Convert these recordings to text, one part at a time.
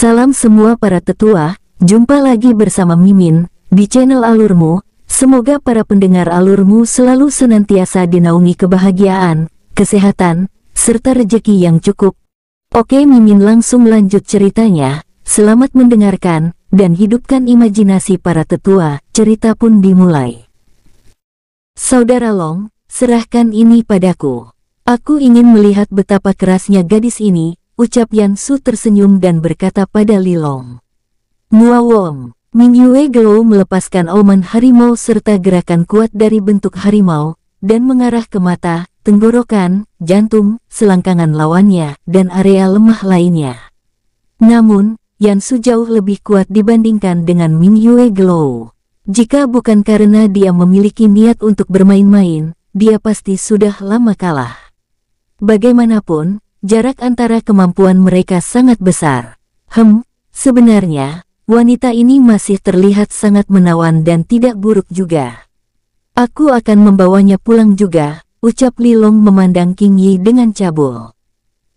Salam semua para tetua, jumpa lagi bersama Mimin, di channel Alurmu, semoga para pendengar Alurmu selalu senantiasa dinaungi kebahagiaan, kesehatan, serta rejeki yang cukup. Oke Mimin langsung lanjut ceritanya, selamat mendengarkan, dan hidupkan imajinasi para tetua, cerita pun dimulai. Saudara Long, serahkan ini padaku. Aku ingin melihat betapa kerasnya gadis ini, ucap Yan Su tersenyum dan berkata pada Lilong. Ming Mingyue Glow melepaskan oman harimau serta gerakan kuat dari bentuk harimau, dan mengarah ke mata, tenggorokan, jantung, selangkangan lawannya, dan area lemah lainnya. Namun, Su jauh lebih kuat dibandingkan dengan Ming Yue Glow. Jika bukan karena dia memiliki niat untuk bermain-main, dia pasti sudah lama kalah. Bagaimanapun, Jarak antara kemampuan mereka sangat besar. Hem, sebenarnya, wanita ini masih terlihat sangat menawan dan tidak buruk juga. Aku akan membawanya pulang juga, ucap Lilong memandang King Yi dengan cabul.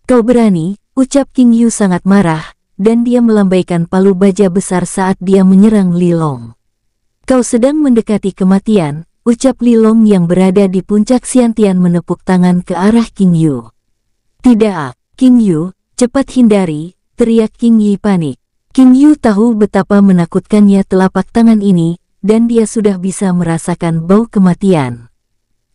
Kau berani, ucap King Yu sangat marah, dan dia melambaikan palu baja besar saat dia menyerang Lilong. Kau sedang mendekati kematian, ucap Lilong yang berada di puncak siantian menepuk tangan ke arah King Yu. Tidak, King Yu, cepat hindari, teriak King Yi panik. King Yu tahu betapa menakutkannya telapak tangan ini, dan dia sudah bisa merasakan bau kematian.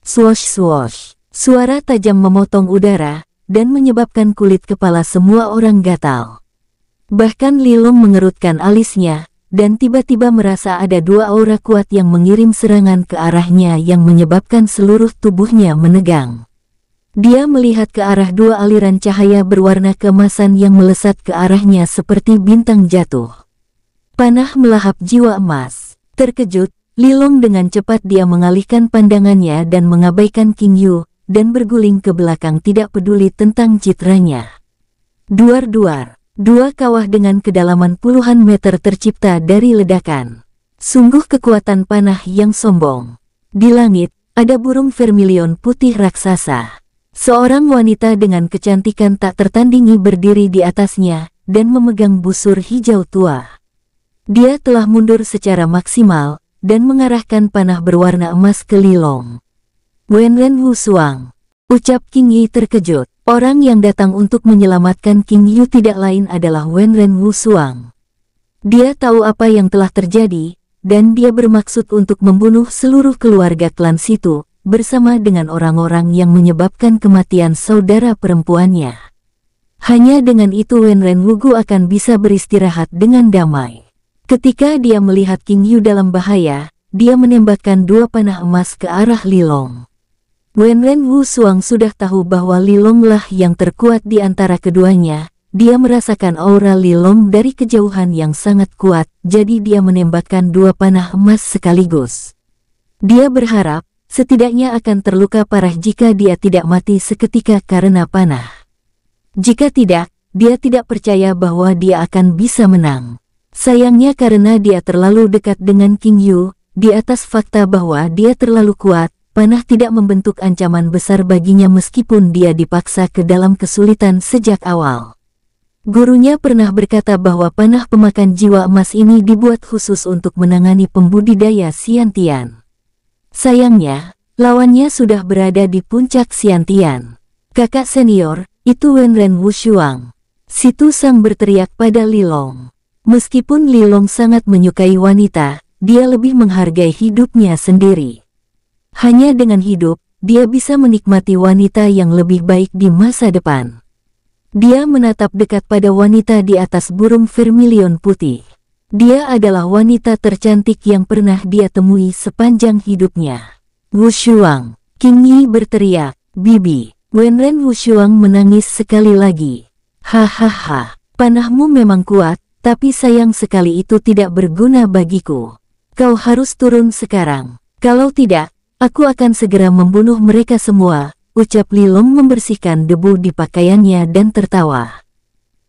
Swosh swosh, suara tajam memotong udara, dan menyebabkan kulit kepala semua orang gatal. Bahkan Lilong mengerutkan alisnya, dan tiba-tiba merasa ada dua aura kuat yang mengirim serangan ke arahnya yang menyebabkan seluruh tubuhnya menegang. Dia melihat ke arah dua aliran cahaya berwarna kemasan yang melesat ke arahnya seperti bintang jatuh. Panah melahap jiwa emas. Terkejut, Lilong dengan cepat dia mengalihkan pandangannya dan mengabaikan King Yu, dan berguling ke belakang tidak peduli tentang citranya. Duar-duar, dua kawah dengan kedalaman puluhan meter tercipta dari ledakan. Sungguh kekuatan panah yang sombong. Di langit, ada burung vermilion putih raksasa. Seorang wanita dengan kecantikan tak tertandingi berdiri di atasnya dan memegang busur hijau tua. Dia telah mundur secara maksimal dan mengarahkan panah berwarna emas ke Lilong. Wenren Suang, ucap King Yi terkejut. Orang yang datang untuk menyelamatkan King Yu tidak lain adalah Wenren Suang. Dia tahu apa yang telah terjadi, dan dia bermaksud untuk membunuh seluruh keluarga klan situ, bersama dengan orang-orang yang menyebabkan kematian saudara perempuannya. Hanya dengan itu Wenren Wugu akan bisa beristirahat dengan damai. Ketika dia melihat King Yu dalam bahaya, dia menembakkan dua panah emas ke arah Lilong. Wenren Wu Suang sudah tahu bahwa Lilonglah yang terkuat di antara keduanya, dia merasakan aura Lilong dari kejauhan yang sangat kuat, jadi dia menembakkan dua panah emas sekaligus. Dia berharap setidaknya akan terluka parah jika dia tidak mati seketika karena panah. Jika tidak, dia tidak percaya bahwa dia akan bisa menang. Sayangnya karena dia terlalu dekat dengan King Yu, di atas fakta bahwa dia terlalu kuat, panah tidak membentuk ancaman besar baginya meskipun dia dipaksa ke dalam kesulitan sejak awal. Gurunya pernah berkata bahwa panah pemakan jiwa emas ini dibuat khusus untuk menangani pembudidaya Siantian. Sayangnya, lawannya sudah berada di puncak Siantian. Kakak senior, itu Wenren Wushuang. Situ Sang berteriak pada Lilong. Meskipun Lilong sangat menyukai wanita, dia lebih menghargai hidupnya sendiri. Hanya dengan hidup, dia bisa menikmati wanita yang lebih baik di masa depan. Dia menatap dekat pada wanita di atas burung vermilion putih. Dia adalah wanita tercantik yang pernah dia temui sepanjang hidupnya. Wushuang, King Yi berteriak, Bibi, Wenren Wushuang menangis sekali lagi. Hahaha, panahmu memang kuat, tapi sayang sekali itu tidak berguna bagiku. Kau harus turun sekarang. Kalau tidak, aku akan segera membunuh mereka semua, ucap Lilong membersihkan debu di pakaiannya dan tertawa.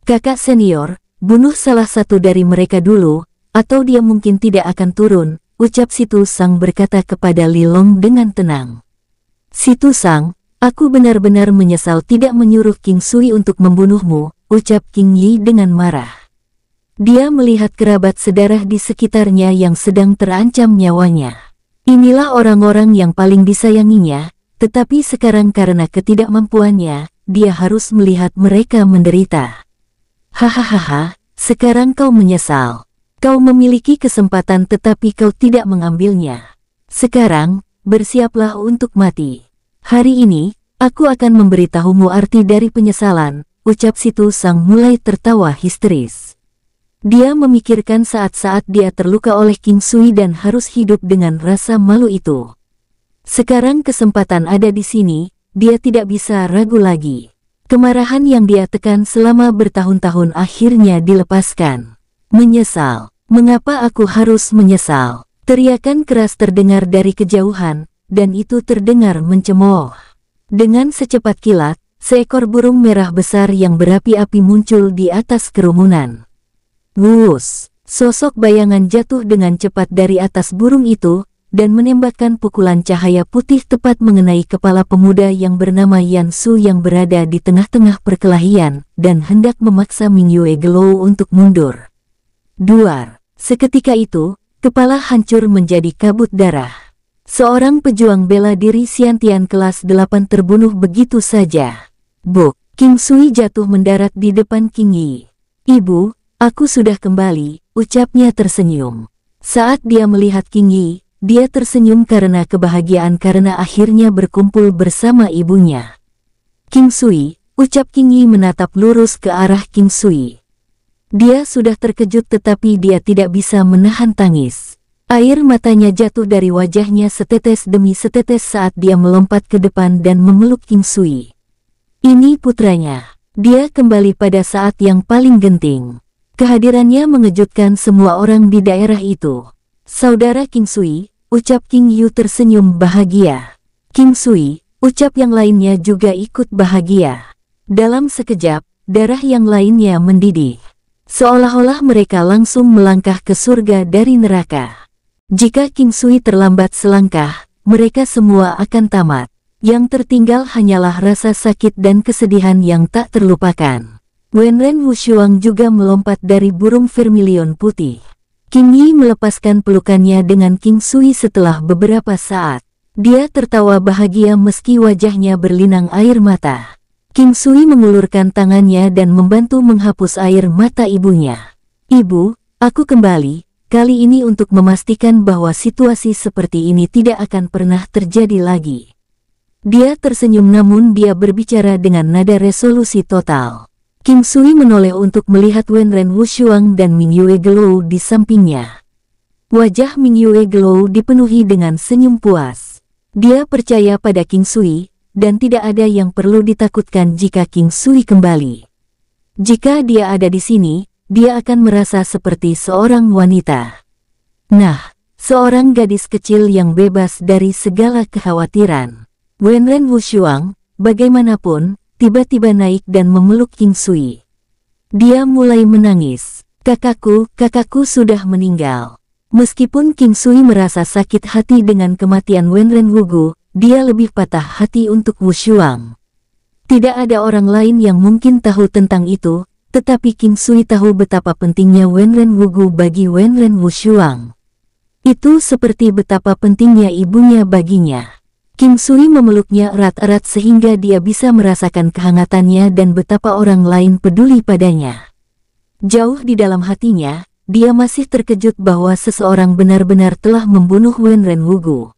Kakak senior, Bunuh salah satu dari mereka dulu, atau dia mungkin tidak akan turun, ucap Situ Sang berkata kepada Lilong dengan tenang. Situ Sang, aku benar-benar menyesal tidak menyuruh King Sui untuk membunuhmu, ucap King Yi dengan marah. Dia melihat kerabat sedarah di sekitarnya yang sedang terancam nyawanya. Inilah orang-orang yang paling disayanginya, tetapi sekarang karena ketidakmampuannya, dia harus melihat mereka menderita. Hahaha, sekarang kau menyesal. Kau memiliki kesempatan tetapi kau tidak mengambilnya. Sekarang, bersiaplah untuk mati. Hari ini, aku akan memberitahumu arti dari penyesalan, ucap situ sang mulai tertawa histeris. Dia memikirkan saat-saat dia terluka oleh King Sui dan harus hidup dengan rasa malu itu. Sekarang kesempatan ada di sini, dia tidak bisa ragu lagi. Kemarahan yang dia tekan selama bertahun-tahun akhirnya dilepaskan. Menyesal. Mengapa aku harus menyesal? Teriakan keras terdengar dari kejauhan, dan itu terdengar mencemooh. Dengan secepat kilat, seekor burung merah besar yang berapi-api muncul di atas kerumunan. Wus! Sosok bayangan jatuh dengan cepat dari atas burung itu, dan menembakkan pukulan cahaya putih tepat mengenai kepala pemuda yang bernama Yan Su yang berada di tengah-tengah perkelahian dan hendak memaksa Ming Yue untuk mundur. Duar, seketika itu, kepala hancur menjadi kabut darah. Seorang pejuang bela diri Siantian kelas 8 terbunuh begitu saja. Bu, King Sui jatuh mendarat di depan King Yi. Ibu, aku sudah kembali, ucapnya tersenyum. Saat dia melihat King Yi, dia tersenyum karena kebahagiaan karena akhirnya berkumpul bersama ibunya. King Sui, ucap King Yi menatap lurus ke arah King Sui. Dia sudah terkejut tetapi dia tidak bisa menahan tangis. Air matanya jatuh dari wajahnya setetes demi setetes saat dia melompat ke depan dan memeluk King Sui. Ini putranya. Dia kembali pada saat yang paling genting. Kehadirannya mengejutkan semua orang di daerah itu. Saudara King Sui, ucap King Yu tersenyum bahagia. King Sui, ucap yang lainnya juga ikut bahagia. Dalam sekejap, darah yang lainnya mendidih. Seolah-olah mereka langsung melangkah ke surga dari neraka. Jika King Sui terlambat selangkah, mereka semua akan tamat. Yang tertinggal hanyalah rasa sakit dan kesedihan yang tak terlupakan. Wenren Wushuang juga melompat dari burung vermilion putih. King Yi melepaskan pelukannya dengan King Sui setelah beberapa saat. Dia tertawa bahagia meski wajahnya berlinang air mata. King Sui mengulurkan tangannya dan membantu menghapus air mata ibunya. Ibu, aku kembali, kali ini untuk memastikan bahwa situasi seperti ini tidak akan pernah terjadi lagi. Dia tersenyum namun dia berbicara dengan nada resolusi total. King Sui menoleh untuk melihat Wenren Wushuang dan Mingyue Glow di sampingnya. Wajah Mingyue Glow dipenuhi dengan senyum puas. Dia percaya pada King Sui, dan tidak ada yang perlu ditakutkan jika King Sui kembali. Jika dia ada di sini, dia akan merasa seperti seorang wanita. Nah, seorang gadis kecil yang bebas dari segala kekhawatiran. Wenren Wushuang, bagaimanapun, tiba-tiba naik dan memeluk King Sui. Dia mulai menangis. Kakakku, kakakku sudah meninggal. Meskipun King Sui merasa sakit hati dengan kematian Wenren Wugu, dia lebih patah hati untuk Wushuang. Tidak ada orang lain yang mungkin tahu tentang itu, tetapi King Sui tahu betapa pentingnya Wenren Wugu bagi Wenren Wushuang. Itu seperti betapa pentingnya ibunya baginya. Kim Suri memeluknya erat-erat sehingga dia bisa merasakan kehangatannya dan betapa orang lain peduli padanya. Jauh di dalam hatinya, dia masih terkejut bahwa seseorang benar-benar telah membunuh Wen Ren Wugu.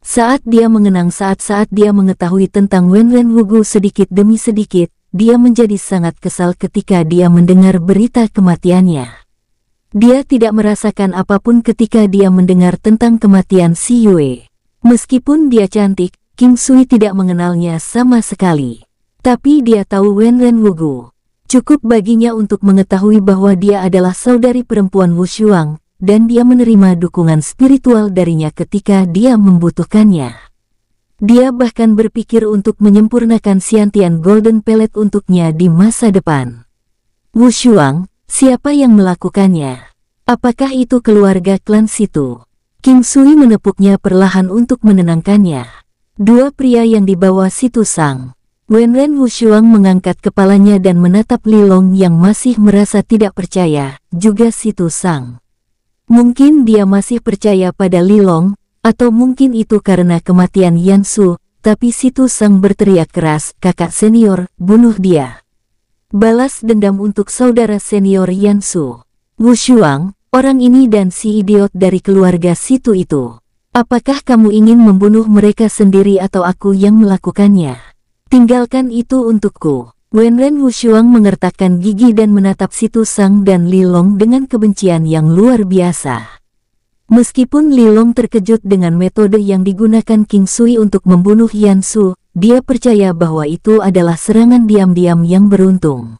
Saat dia mengenang saat-saat dia mengetahui tentang Wen Ren Wugu sedikit demi sedikit, dia menjadi sangat kesal ketika dia mendengar berita kematiannya. Dia tidak merasakan apapun ketika dia mendengar tentang kematian Si Yue. Meskipun dia cantik, King Sui tidak mengenalnya sama sekali. Tapi dia tahu Wen Ren Wugu. Cukup baginya untuk mengetahui bahwa dia adalah saudari perempuan Wu Xuang, dan dia menerima dukungan spiritual darinya ketika dia membutuhkannya. Dia bahkan berpikir untuk menyempurnakan siantian Golden Pellet untuknya di masa depan. Wu Xuang, siapa yang melakukannya? Apakah itu keluarga klan situ? King Sui menepuknya perlahan untuk menenangkannya. Dua pria yang dibawa situ sang. Wenren Wushuang mengangkat kepalanya dan menatap Lilong yang masih merasa tidak percaya, juga situ sang. Mungkin dia masih percaya pada Lilong, atau mungkin itu karena kematian Yan Su, tapi situ sang berteriak keras, kakak senior, bunuh dia. Balas dendam untuk saudara senior Yan Su. Wushuang, orang ini dan si idiot dari keluarga situ itu. Apakah kamu ingin membunuh mereka sendiri atau aku yang melakukannya? Tinggalkan itu untukku. Wenren Wushuang mengertakkan gigi dan menatap situ Sang dan Lilong dengan kebencian yang luar biasa. Meskipun Lilong terkejut dengan metode yang digunakan King Sui untuk membunuh Yan Su, dia percaya bahwa itu adalah serangan diam-diam yang beruntung.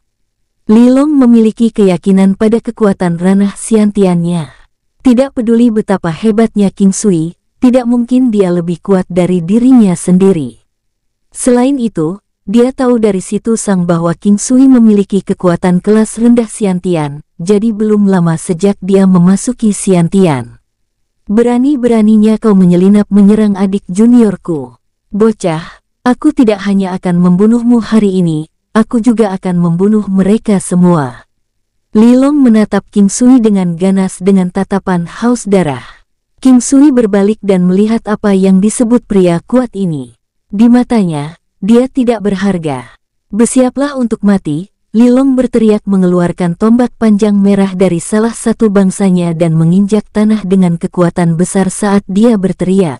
Lilong memiliki keyakinan pada kekuatan ranah siantiannya. Tidak peduli betapa hebatnya King Sui, tidak mungkin dia lebih kuat dari dirinya sendiri. Selain itu, dia tahu dari situ sang bahwa King Sui memiliki kekuatan kelas rendah Siantian, jadi belum lama sejak dia memasuki Siantian. Berani-beraninya kau menyelinap menyerang adik juniorku. Bocah, aku tidak hanya akan membunuhmu hari ini, aku juga akan membunuh mereka semua. Lilong menatap King Sui dengan ganas dengan tatapan haus darah. King Sui berbalik dan melihat apa yang disebut pria kuat ini. Di matanya, dia tidak berharga. Bersiaplah untuk mati, Lilong berteriak mengeluarkan tombak panjang merah dari salah satu bangsanya dan menginjak tanah dengan kekuatan besar saat dia berteriak.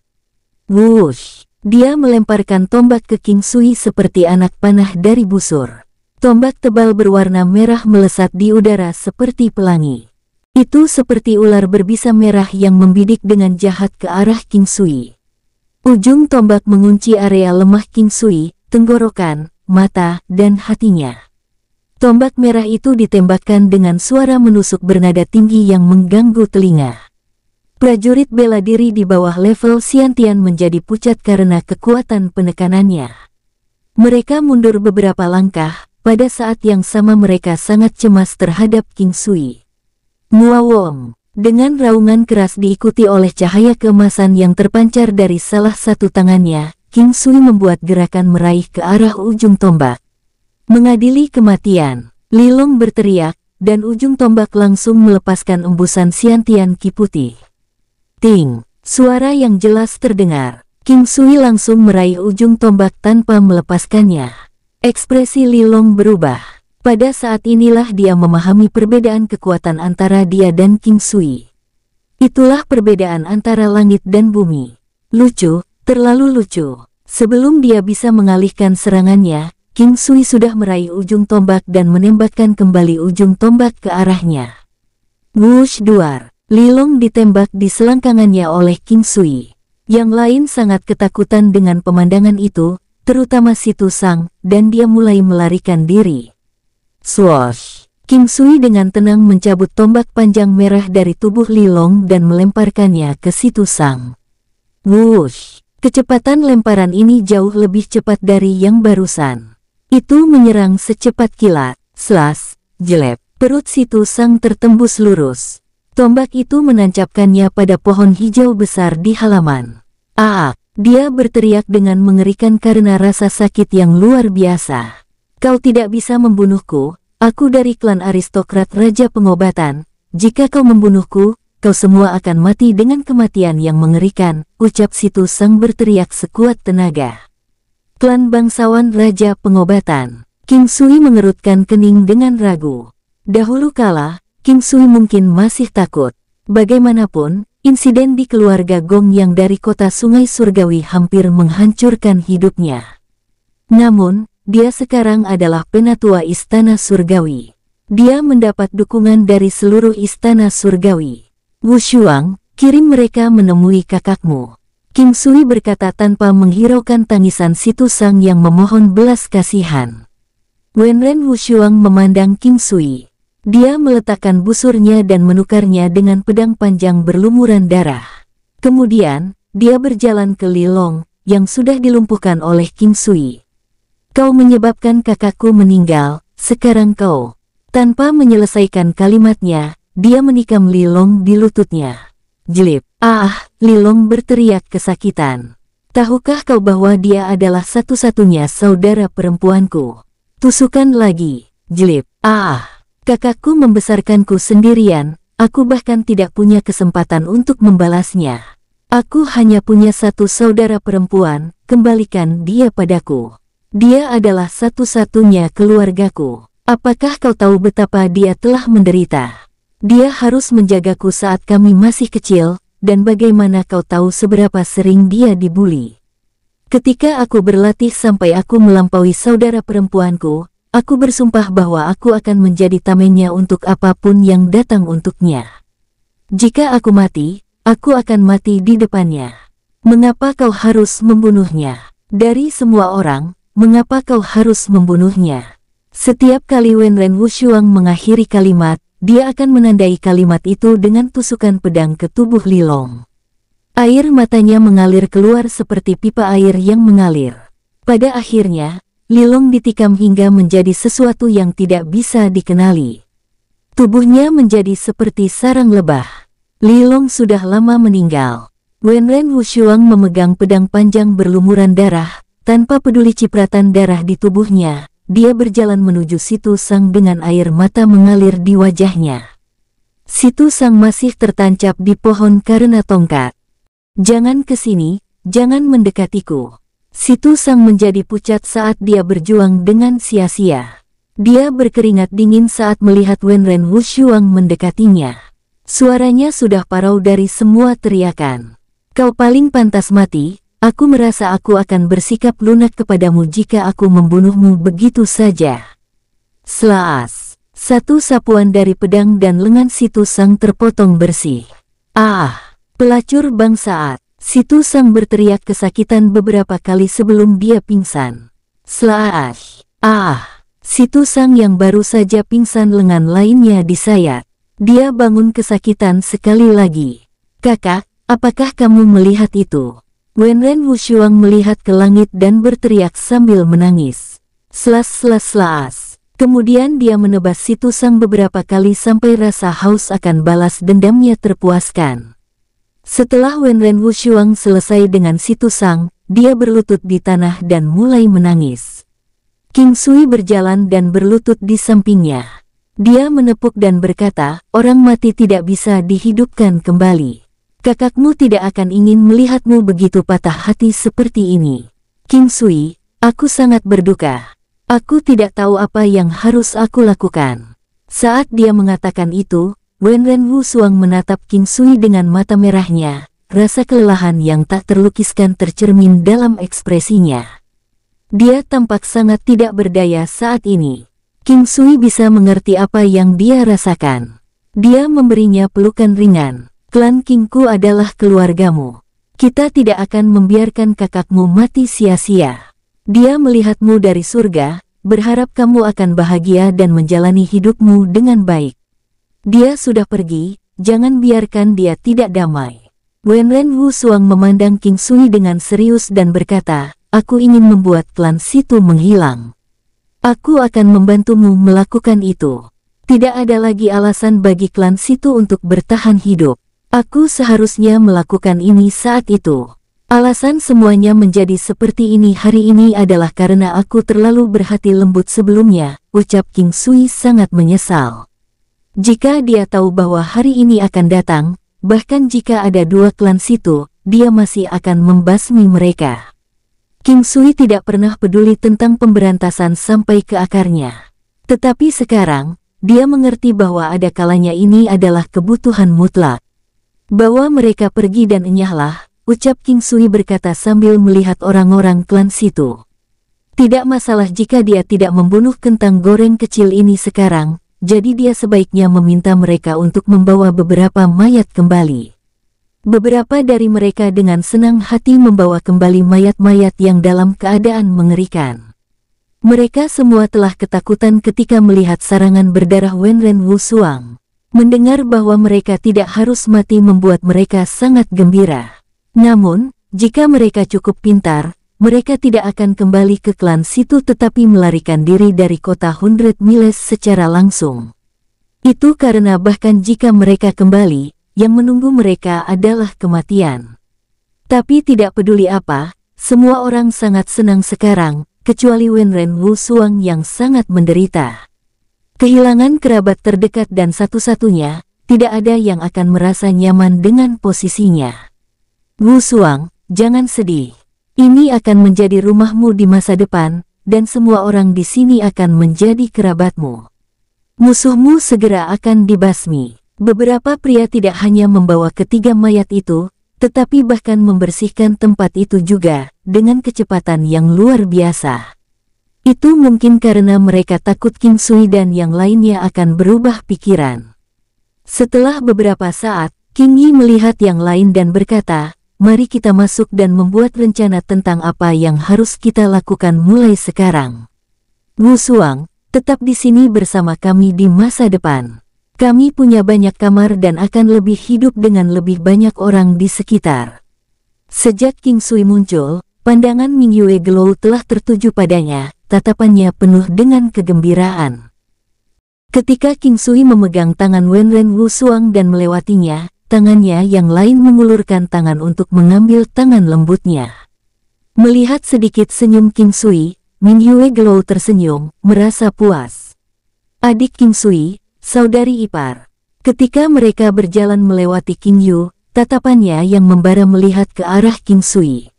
Wush! Dia melemparkan tombak ke King Sui seperti anak panah dari busur. Tombak tebal berwarna merah melesat di udara seperti pelangi. Itu seperti ular berbisa merah yang membidik dengan jahat ke arah King Sui. Ujung tombak mengunci area lemah King Sui, tenggorokan, mata, dan hatinya. Tombak merah itu ditembakkan dengan suara menusuk bernada tinggi yang mengganggu telinga prajurit bela diri di bawah level Siantian menjadi pucat karena kekuatan penekanannya. Mereka mundur beberapa langkah, pada saat yang sama mereka sangat cemas terhadap King Sui. Wong, dengan raungan keras diikuti oleh cahaya kemasan yang terpancar dari salah satu tangannya, King Sui membuat gerakan meraih ke arah ujung tombak. Mengadili kematian, Lilong berteriak, dan ujung tombak langsung melepaskan embusan Siantian kiputi. Ting, suara yang jelas terdengar. King Sui langsung meraih ujung tombak tanpa melepaskannya. Ekspresi Lilong berubah. Pada saat inilah dia memahami perbedaan kekuatan antara dia dan King Sui. Itulah perbedaan antara langit dan bumi. Lucu, terlalu lucu. Sebelum dia bisa mengalihkan serangannya, King Sui sudah meraih ujung tombak dan menembakkan kembali ujung tombak ke arahnya. Wush duar. Lilong ditembak di selangkangannya oleh King Sui. Yang lain sangat ketakutan dengan pemandangan itu, terutama Situ Sang, dan dia mulai melarikan diri. Swash! King Sui dengan tenang mencabut tombak panjang merah dari tubuh Lilong dan melemparkannya ke Situ Sang. Wush! Kecepatan lemparan ini jauh lebih cepat dari yang barusan. Itu menyerang secepat kilat, slas, jelek. Perut Situ Sang tertembus lurus. Tombak itu menancapkannya pada pohon hijau besar di halaman. Aak, ah, dia berteriak dengan mengerikan karena rasa sakit yang luar biasa. Kau tidak bisa membunuhku, aku dari klan aristokrat Raja Pengobatan. Jika kau membunuhku, kau semua akan mati dengan kematian yang mengerikan, ucap situ sang berteriak sekuat tenaga. Klan bangsawan Raja Pengobatan, King Sui mengerutkan kening dengan ragu. Dahulu kala, Kim Sui mungkin masih takut. Bagaimanapun, insiden di keluarga Gong yang dari kota Sungai Surgawi hampir menghancurkan hidupnya. Namun, dia sekarang adalah penatua Istana Surgawi. Dia mendapat dukungan dari seluruh Istana Surgawi. Wu Shuang, kirim mereka menemui kakakmu. Kim Sui berkata tanpa menghiraukan tangisan Situ Sang yang memohon belas kasihan. Wenren Wu Shuang memandang Kim Sui. Dia meletakkan busurnya dan menukarnya dengan pedang panjang berlumuran darah. Kemudian, dia berjalan ke Lilong, yang sudah dilumpuhkan oleh Kim Sui. Kau menyebabkan kakakku meninggal, sekarang kau. Tanpa menyelesaikan kalimatnya, dia menikam Lilong di lututnya. Jelip, ah, Lilong berteriak kesakitan. Tahukah kau bahwa dia adalah satu-satunya saudara perempuanku? Tusukan lagi, jelip, ah. Kakakku membesarkanku sendirian, aku bahkan tidak punya kesempatan untuk membalasnya. Aku hanya punya satu saudara perempuan, kembalikan dia padaku. Dia adalah satu-satunya keluargaku. Apakah kau tahu betapa dia telah menderita? Dia harus menjagaku saat kami masih kecil, dan bagaimana kau tahu seberapa sering dia dibully. Ketika aku berlatih sampai aku melampaui saudara perempuanku, Aku bersumpah bahwa aku akan menjadi tamennya untuk apapun yang datang untuknya. Jika aku mati, aku akan mati di depannya. Mengapa kau harus membunuhnya? Dari semua orang, mengapa kau harus membunuhnya? Setiap kali Wenren Wushuang mengakhiri kalimat, dia akan menandai kalimat itu dengan tusukan pedang ke tubuh Lilong. Air matanya mengalir keluar seperti pipa air yang mengalir. Pada akhirnya, Lilong ditikam hingga menjadi sesuatu yang tidak bisa dikenali. Tubuhnya menjadi seperti sarang lebah. Lilong sudah lama meninggal. Wenren Wushuang memegang pedang panjang berlumuran darah, tanpa peduli cipratan darah di tubuhnya, dia berjalan menuju Situ Sang dengan air mata mengalir di wajahnya. Situ Sang masih tertancap di pohon karena tongkat. Jangan ke sini, jangan mendekatiku. Situ Sang menjadi pucat saat dia berjuang dengan sia-sia. Dia berkeringat dingin saat melihat Wenren Wushuang mendekatinya. Suaranya sudah parau dari semua teriakan. Kau paling pantas mati, aku merasa aku akan bersikap lunak kepadamu jika aku membunuhmu begitu saja. Selaas, satu sapuan dari pedang dan lengan situ sang terpotong bersih. Ah, pelacur bangsaat. Situ Sang berteriak kesakitan beberapa kali sebelum dia pingsan. Slash! Ah! Situ Sang yang baru saja pingsan lengan lainnya disayat. Dia bangun kesakitan sekali lagi. Kakak, apakah kamu melihat itu? Wenren Wushuang melihat ke langit dan berteriak sambil menangis. Slash slash slash. Kemudian dia menebas Situ Sang beberapa kali sampai rasa haus akan balas dendamnya terpuaskan. Setelah Wenren Wushuang selesai dengan Situ Sang, dia berlutut di tanah dan mulai menangis. King Sui berjalan dan berlutut di sampingnya. Dia menepuk dan berkata, orang mati tidak bisa dihidupkan kembali. Kakakmu tidak akan ingin melihatmu begitu patah hati seperti ini. King Sui, aku sangat berduka. Aku tidak tahu apa yang harus aku lakukan. Saat dia mengatakan itu, Wen Wenwen Wu Suang menatap King Sui dengan mata merahnya, rasa kelelahan yang tak terlukiskan tercermin dalam ekspresinya. Dia tampak sangat tidak berdaya saat ini. King Sui bisa mengerti apa yang dia rasakan. Dia memberinya pelukan ringan. Klan Kingku adalah keluargamu. Kita tidak akan membiarkan kakakmu mati sia-sia. Dia melihatmu dari surga, berharap kamu akan bahagia dan menjalani hidupmu dengan baik. Dia sudah pergi, jangan biarkan dia tidak damai. Wenren Wu Suang memandang King Sui dengan serius dan berkata, Aku ingin membuat klan situ menghilang. Aku akan membantumu melakukan itu. Tidak ada lagi alasan bagi klan situ untuk bertahan hidup. Aku seharusnya melakukan ini saat itu. Alasan semuanya menjadi seperti ini hari ini adalah karena aku terlalu berhati lembut sebelumnya, ucap King Sui sangat menyesal. Jika dia tahu bahwa hari ini akan datang, bahkan jika ada dua klan situ, dia masih akan membasmi mereka. King Sui tidak pernah peduli tentang pemberantasan sampai ke akarnya. Tetapi sekarang, dia mengerti bahwa ada kalanya ini adalah kebutuhan mutlak. Bawa mereka pergi dan enyahlah, ucap King Sui berkata sambil melihat orang-orang klan situ. Tidak masalah jika dia tidak membunuh kentang goreng kecil ini sekarang, jadi dia sebaiknya meminta mereka untuk membawa beberapa mayat kembali. Beberapa dari mereka dengan senang hati membawa kembali mayat-mayat yang dalam keadaan mengerikan. Mereka semua telah ketakutan ketika melihat sarangan berdarah Wenren Wusuang. Mendengar bahwa mereka tidak harus mati membuat mereka sangat gembira. Namun, jika mereka cukup pintar, mereka tidak akan kembali ke klan situ tetapi melarikan diri dari kota Hundred Miles secara langsung. Itu karena bahkan jika mereka kembali, yang menunggu mereka adalah kematian. Tapi tidak peduli apa, semua orang sangat senang sekarang, kecuali Wenren Wu Suang yang sangat menderita. Kehilangan kerabat terdekat dan satu-satunya, tidak ada yang akan merasa nyaman dengan posisinya. Wu Suang, jangan sedih. Ini akan menjadi rumahmu di masa depan, dan semua orang di sini akan menjadi kerabatmu. Musuhmu segera akan dibasmi. Beberapa pria tidak hanya membawa ketiga mayat itu, tetapi bahkan membersihkan tempat itu juga, dengan kecepatan yang luar biasa. Itu mungkin karena mereka takut King Sui dan yang lainnya akan berubah pikiran. Setelah beberapa saat, King Yi melihat yang lain dan berkata, mari kita masuk dan membuat rencana tentang apa yang harus kita lakukan mulai sekarang. Wu Suang, tetap di sini bersama kami di masa depan. Kami punya banyak kamar dan akan lebih hidup dengan lebih banyak orang di sekitar. Sejak King Sui muncul, pandangan Ming Yue Glow telah tertuju padanya, tatapannya penuh dengan kegembiraan. Ketika King Sui memegang tangan Wen Ren Wu Suang dan melewatinya, tangannya yang lain mengulurkan tangan untuk mengambil tangan lembutnya. Melihat sedikit senyum King Sui, Min Yue Glow tersenyum, merasa puas. Adik King Sui, saudari ipar. Ketika mereka berjalan melewati King Yu, tatapannya yang membara melihat ke arah King Sui.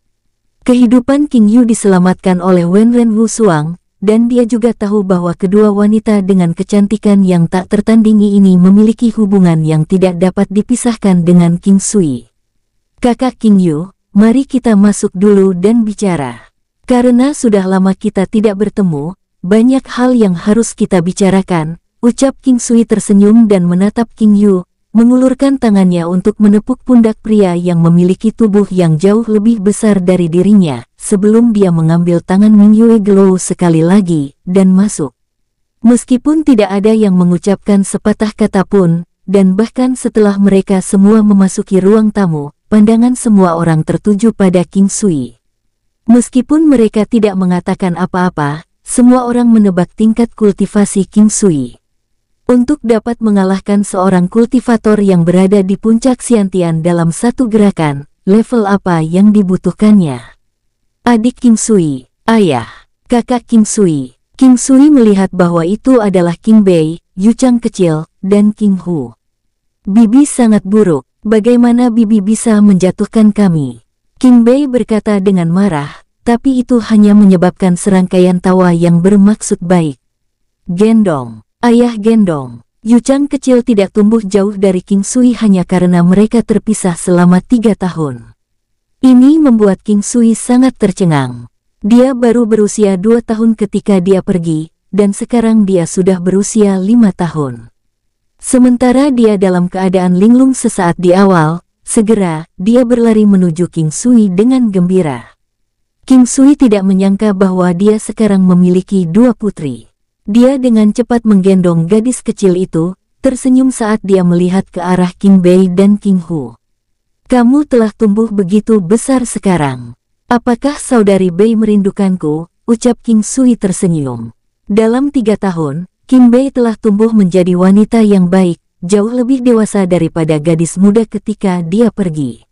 Kehidupan King Yu diselamatkan oleh Wen Ren Wu Suang, dan dia juga tahu bahwa kedua wanita dengan kecantikan yang tak tertandingi ini memiliki hubungan yang tidak dapat dipisahkan dengan King Sui. Kakak King Yu, mari kita masuk dulu dan bicara. Karena sudah lama kita tidak bertemu, banyak hal yang harus kita bicarakan, ucap King Sui tersenyum dan menatap King Yu, mengulurkan tangannya untuk menepuk pundak pria yang memiliki tubuh yang jauh lebih besar dari dirinya, sebelum dia mengambil tangan Mingyue Glow sekali lagi, dan masuk. Meskipun tidak ada yang mengucapkan sepatah kata pun, dan bahkan setelah mereka semua memasuki ruang tamu, pandangan semua orang tertuju pada King Sui. Meskipun mereka tidak mengatakan apa-apa, semua orang menebak tingkat kultivasi King Sui. Untuk dapat mengalahkan seorang kultivator yang berada di puncak Siantian dalam satu gerakan, level apa yang dibutuhkannya? Adik Kim Sui, ayah, kakak Kim Sui. Kim Sui melihat bahwa itu adalah King Bei, Yu Chang kecil, dan King Hu. Bibi sangat buruk, bagaimana Bibi bisa menjatuhkan kami? King Bei berkata dengan marah, tapi itu hanya menyebabkan serangkaian tawa yang bermaksud baik. Gendong. Ayah gendong. Chang kecil tidak tumbuh jauh dari King Sui hanya karena mereka terpisah selama tiga tahun. Ini membuat King Sui sangat tercengang. Dia baru berusia dua tahun ketika dia pergi, dan sekarang dia sudah berusia lima tahun. Sementara dia dalam keadaan linglung sesaat di awal, segera dia berlari menuju King Sui dengan gembira. King Sui tidak menyangka bahwa dia sekarang memiliki dua putri. Dia dengan cepat menggendong gadis kecil itu, tersenyum saat dia melihat ke arah King Bei dan King Hu. Kamu telah tumbuh begitu besar sekarang. Apakah saudari Bei merindukanku? Ucap King Sui tersenyum. Dalam tiga tahun, King Bei telah tumbuh menjadi wanita yang baik, jauh lebih dewasa daripada gadis muda ketika dia pergi.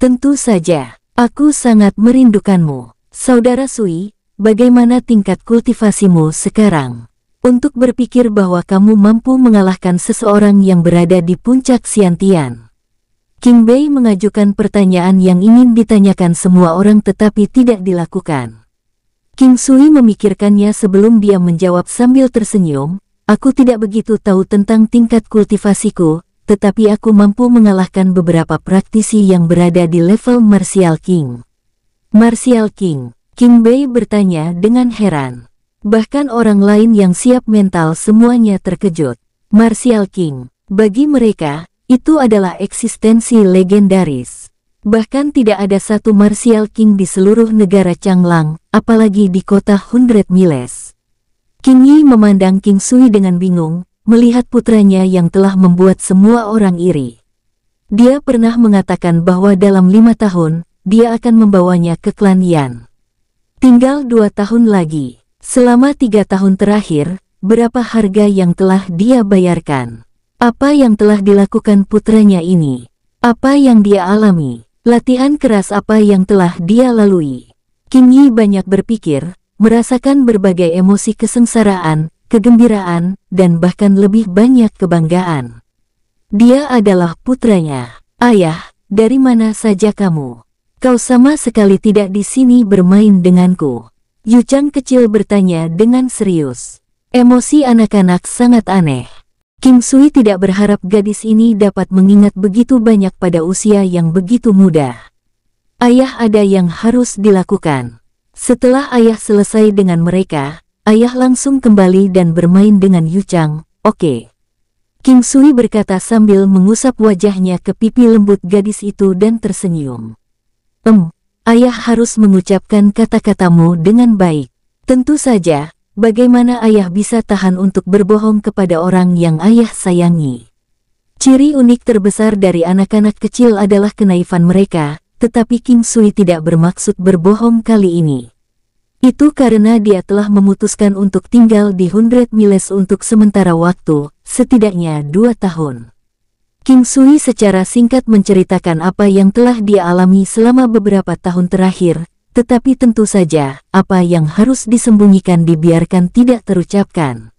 Tentu saja, aku sangat merindukanmu. Saudara Sui, bagaimana tingkat kultivasimu sekarang? Untuk berpikir bahwa kamu mampu mengalahkan seseorang yang berada di puncak Siantian. King Bei mengajukan pertanyaan yang ingin ditanyakan semua orang tetapi tidak dilakukan. King Sui memikirkannya sebelum dia menjawab sambil tersenyum, aku tidak begitu tahu tentang tingkat kultivasiku, tetapi aku mampu mengalahkan beberapa praktisi yang berada di level Martial King. Martial King King Bei bertanya dengan heran. Bahkan orang lain yang siap mental semuanya terkejut. Martial King, bagi mereka, itu adalah eksistensi legendaris. Bahkan tidak ada satu Martial King di seluruh negara Changlang, apalagi di kota Hundred Miles. King Yi memandang King Sui dengan bingung, melihat putranya yang telah membuat semua orang iri. Dia pernah mengatakan bahwa dalam lima tahun, dia akan membawanya ke klan Yan. Tinggal dua tahun lagi. Selama tiga tahun terakhir, berapa harga yang telah dia bayarkan? Apa yang telah dilakukan putranya ini? Apa yang dia alami? Latihan keras apa yang telah dia lalui? Kim Yi banyak berpikir, merasakan berbagai emosi kesengsaraan, kegembiraan, dan bahkan lebih banyak kebanggaan. Dia adalah putranya. Ayah, dari mana saja kamu? Kau sama sekali tidak di sini bermain denganku. Chang kecil bertanya dengan serius. Emosi anak-anak sangat aneh. Kim Sui tidak berharap gadis ini dapat mengingat begitu banyak pada usia yang begitu muda. Ayah ada yang harus dilakukan. Setelah ayah selesai dengan mereka, ayah langsung kembali dan bermain dengan Yuchang, oke. Okay. Kim Sui berkata sambil mengusap wajahnya ke pipi lembut gadis itu dan tersenyum. Em, ayah harus mengucapkan kata-katamu dengan baik. Tentu saja, bagaimana ayah bisa tahan untuk berbohong kepada orang yang ayah sayangi. Ciri unik terbesar dari anak-anak kecil adalah kenaifan mereka, tetapi Kim Sui tidak bermaksud berbohong kali ini. Itu karena dia telah memutuskan untuk tinggal di Hundred Miles untuk sementara waktu, setidaknya dua tahun. King Sui secara singkat menceritakan apa yang telah dia alami selama beberapa tahun terakhir, tetapi tentu saja, apa yang harus disembunyikan dibiarkan tidak terucapkan.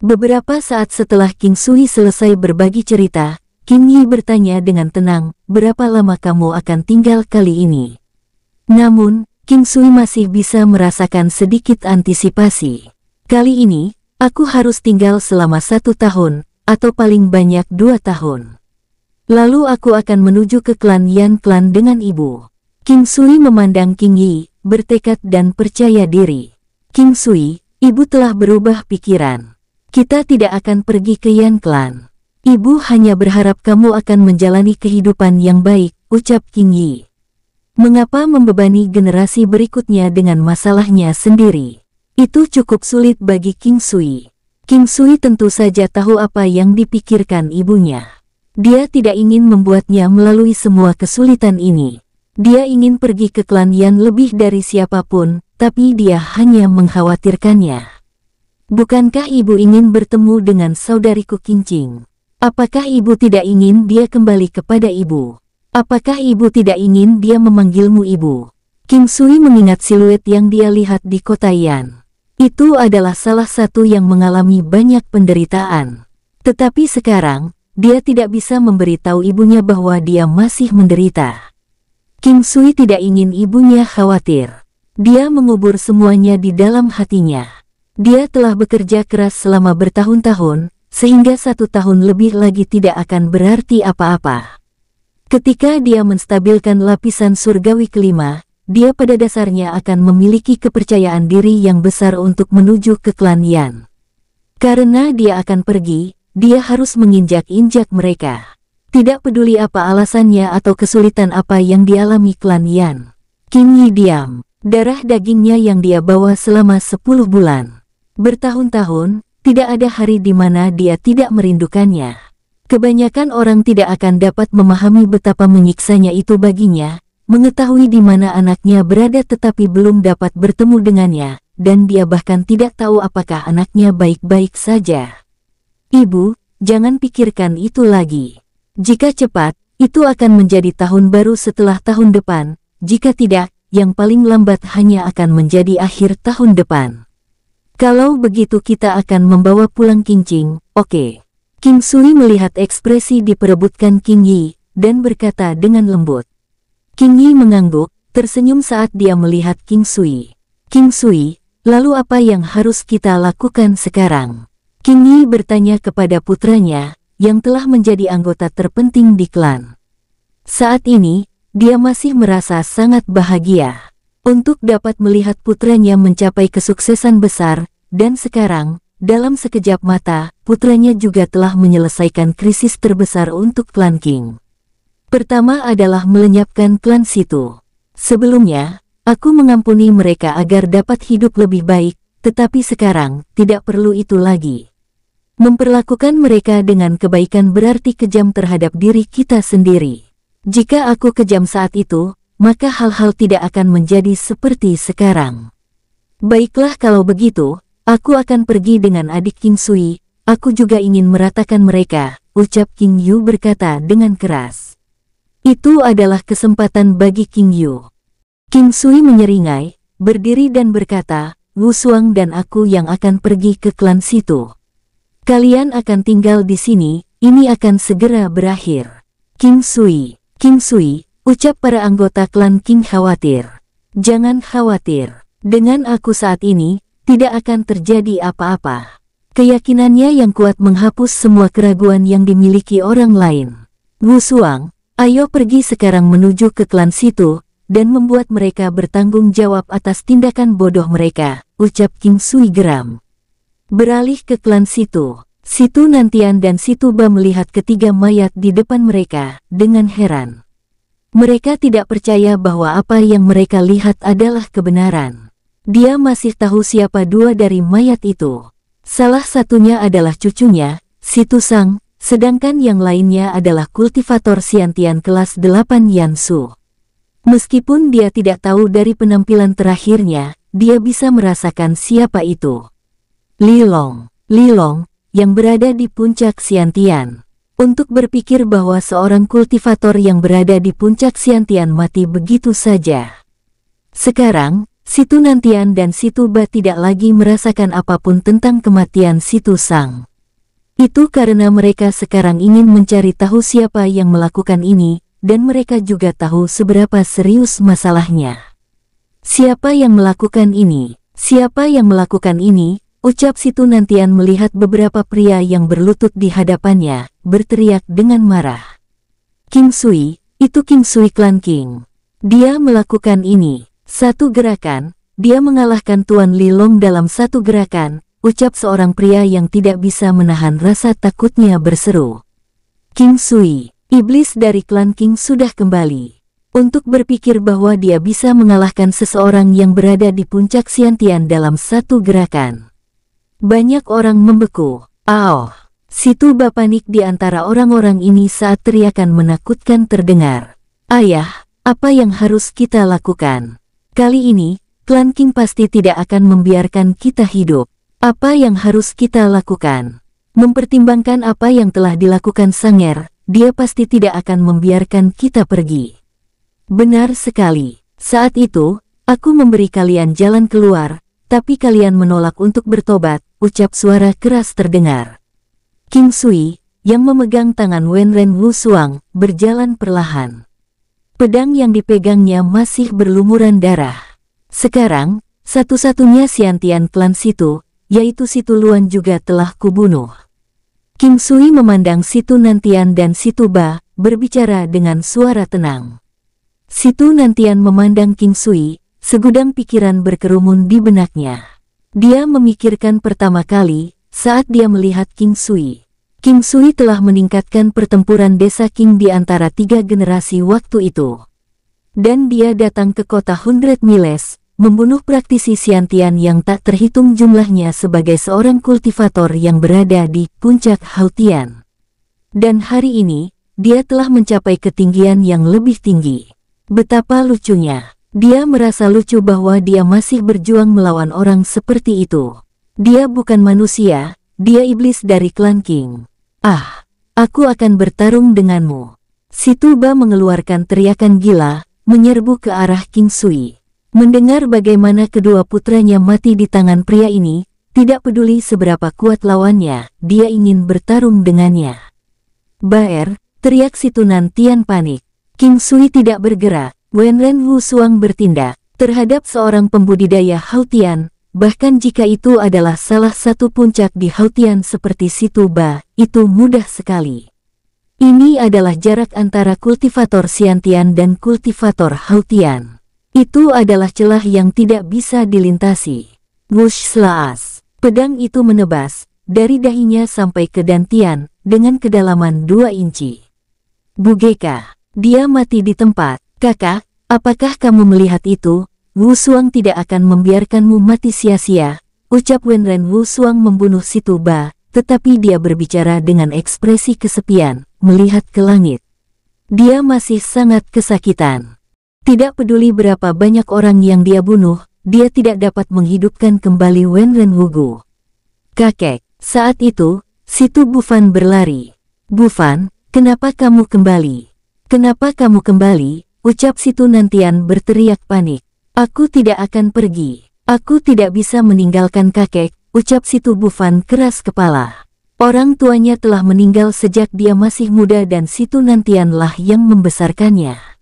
Beberapa saat setelah King Sui selesai berbagi cerita, King Yi bertanya dengan tenang, berapa lama kamu akan tinggal kali ini? Namun, King Sui masih bisa merasakan sedikit antisipasi. Kali ini, aku harus tinggal selama satu tahun, atau paling banyak dua tahun. Lalu aku akan menuju ke klan Yan Klan dengan ibu. King Sui memandang King Yi, bertekad dan percaya diri. King Sui, ibu telah berubah pikiran. Kita tidak akan pergi ke Yan Klan. Ibu hanya berharap kamu akan menjalani kehidupan yang baik, ucap King Yi. Mengapa membebani generasi berikutnya dengan masalahnya sendiri? Itu cukup sulit bagi King Sui. King Sui tentu saja tahu apa yang dipikirkan ibunya. Dia tidak ingin membuatnya melalui semua kesulitan ini. Dia ingin pergi ke klan Yan lebih dari siapapun, tapi dia hanya mengkhawatirkannya. Bukankah ibu ingin bertemu dengan saudariku Kincing? Apakah ibu tidak ingin dia kembali kepada ibu? Apakah ibu tidak ingin dia memanggilmu ibu? King Sui mengingat siluet yang dia lihat di kota Yan. Itu adalah salah satu yang mengalami banyak penderitaan. Tetapi sekarang, dia tidak bisa memberitahu ibunya bahwa dia masih menderita. King Sui tidak ingin ibunya khawatir. Dia mengubur semuanya di dalam hatinya. Dia telah bekerja keras selama bertahun-tahun, sehingga satu tahun lebih lagi tidak akan berarti apa-apa. Ketika dia menstabilkan lapisan surgawi kelima, dia pada dasarnya akan memiliki kepercayaan diri yang besar untuk menuju ke klan Yan. Karena dia akan pergi, dia harus menginjak-injak mereka. Tidak peduli apa alasannya atau kesulitan apa yang dialami klan Yan. Qin Yi diam, darah dagingnya yang dia bawa selama 10 bulan. Bertahun-tahun, tidak ada hari di mana dia tidak merindukannya. Kebanyakan orang tidak akan dapat memahami betapa menyiksanya itu baginya, mengetahui di mana anaknya berada tetapi belum dapat bertemu dengannya, dan dia bahkan tidak tahu apakah anaknya baik-baik saja. Ibu, jangan pikirkan itu lagi. Jika cepat, itu akan menjadi tahun baru setelah tahun depan, jika tidak, yang paling lambat hanya akan menjadi akhir tahun depan. Kalau begitu kita akan membawa pulang Kincing, oke. Okay. King Sui melihat ekspresi diperebutkan King Yi, dan berkata dengan lembut. King Yi mengangguk, tersenyum saat dia melihat King Sui. King Sui, lalu apa yang harus kita lakukan sekarang? King Yi bertanya kepada putranya, yang telah menjadi anggota terpenting di klan. Saat ini, dia masih merasa sangat bahagia untuk dapat melihat putranya mencapai kesuksesan besar, dan sekarang, dalam sekejap mata, putranya juga telah menyelesaikan krisis terbesar untuk klan King. Pertama adalah melenyapkan klan situ. Sebelumnya, aku mengampuni mereka agar dapat hidup lebih baik, tetapi sekarang tidak perlu itu lagi. Memperlakukan mereka dengan kebaikan berarti kejam terhadap diri kita sendiri. Jika aku kejam saat itu, maka hal-hal tidak akan menjadi seperti sekarang. Baiklah kalau begitu, aku akan pergi dengan adik King Sui, aku juga ingin meratakan mereka, ucap King Yu berkata dengan keras. Itu adalah kesempatan bagi King Yu. King Sui menyeringai, berdiri dan berkata, Wu Suang dan aku yang akan pergi ke klan situ. Kalian akan tinggal di sini, ini akan segera berakhir. King Sui, King Sui, ucap para anggota klan King khawatir. Jangan khawatir, dengan aku saat ini, tidak akan terjadi apa-apa. Keyakinannya yang kuat menghapus semua keraguan yang dimiliki orang lain. Wu Suang, Ayo pergi sekarang menuju ke klan situ, dan membuat mereka bertanggung jawab atas tindakan bodoh mereka, ucap King Sui geram. Beralih ke klan situ, Situ Nantian dan Situ Ba melihat ketiga mayat di depan mereka dengan heran. Mereka tidak percaya bahwa apa yang mereka lihat adalah kebenaran. Dia masih tahu siapa dua dari mayat itu. Salah satunya adalah cucunya, Situ Sang, sedangkan yang lainnya adalah kultivator siantian kelas 8 Yansu. Meskipun dia tidak tahu dari penampilan terakhirnya, dia bisa merasakan siapa itu. Lilong, Lilong, yang berada di puncak siantian Untuk berpikir bahwa seorang kultivator yang berada di puncak siantian mati begitu saja. Sekarang, Situ Nantian dan Situ Ba tidak lagi merasakan apapun tentang kematian Situ Sang. Itu karena mereka sekarang ingin mencari tahu siapa yang melakukan ini, dan mereka juga tahu seberapa serius masalahnya. Siapa yang melakukan ini? Siapa yang melakukan ini? Ucap situ nantian melihat beberapa pria yang berlutut di hadapannya, berteriak dengan marah. King Sui, itu King Sui Klan King. Dia melakukan ini. Satu gerakan, dia mengalahkan Tuan Lilong dalam satu gerakan, ucap seorang pria yang tidak bisa menahan rasa takutnya berseru. King Sui, iblis dari klan King sudah kembali. Untuk berpikir bahwa dia bisa mengalahkan seseorang yang berada di puncak Siantian dalam satu gerakan. Banyak orang membeku. Aoh, situ panik di antara orang-orang ini saat teriakan menakutkan terdengar. Ayah, apa yang harus kita lakukan? Kali ini, klan King pasti tidak akan membiarkan kita hidup. Apa yang harus kita lakukan? Mempertimbangkan apa yang telah dilakukan Sanger, dia pasti tidak akan membiarkan kita pergi. Benar sekali. Saat itu, aku memberi kalian jalan keluar, tapi kalian menolak untuk bertobat, ucap suara keras terdengar. King Sui, yang memegang tangan Wenren Suang, berjalan perlahan. Pedang yang dipegangnya masih berlumuran darah. Sekarang, satu-satunya Siantian klan situ, yaitu Situ Luan juga telah kubunuh. Kim Sui memandang Situ Nantian dan Situ Ba, berbicara dengan suara tenang. Situ Nantian memandang Kim Sui, segudang pikiran berkerumun di benaknya. Dia memikirkan pertama kali, saat dia melihat Kim Sui. Kim Sui telah meningkatkan pertempuran desa King di antara tiga generasi waktu itu. Dan dia datang ke kota Hundred Miles, membunuh praktisi siantian yang tak terhitung jumlahnya sebagai seorang kultivator yang berada di puncak Hautian. Dan hari ini, dia telah mencapai ketinggian yang lebih tinggi. Betapa lucunya, dia merasa lucu bahwa dia masih berjuang melawan orang seperti itu. Dia bukan manusia, dia iblis dari klan King. Ah, aku akan bertarung denganmu. Situba mengeluarkan teriakan gila, menyerbu ke arah King Sui. Mendengar bagaimana kedua putranya mati di tangan pria ini, tidak peduli seberapa kuat lawannya, dia ingin bertarung dengannya. Baer, teriak si Tunan Tian panik. King Sui tidak bergerak, Wenren Wu Suang bertindak terhadap seorang pembudidaya Hautian, bahkan jika itu adalah salah satu puncak di Hautian seperti Situba, itu mudah sekali. Ini adalah jarak antara kultivator Siantian dan kultivator Hautian. Itu adalah celah yang tidak bisa dilintasi. Wush Slaas. Pedang itu menebas, dari dahinya sampai ke dantian, dengan kedalaman dua inci. Bugeka. Dia mati di tempat. Kakak, apakah kamu melihat itu? Wu Suang tidak akan membiarkanmu mati sia-sia. Ucap Wenren Wu Suang membunuh Situ Ba, tetapi dia berbicara dengan ekspresi kesepian, melihat ke langit. Dia masih sangat kesakitan. Tidak peduli berapa banyak orang yang dia bunuh, dia tidak dapat menghidupkan kembali Wenren Wugu. Kakek, saat itu, situ Bufan berlari. Bufan, kenapa kamu kembali? Kenapa kamu kembali? Ucap situ Nantian berteriak panik. Aku tidak akan pergi. Aku tidak bisa meninggalkan kakek, ucap situ Bufan keras kepala. Orang tuanya telah meninggal sejak dia masih muda dan situ Nantianlah yang membesarkannya.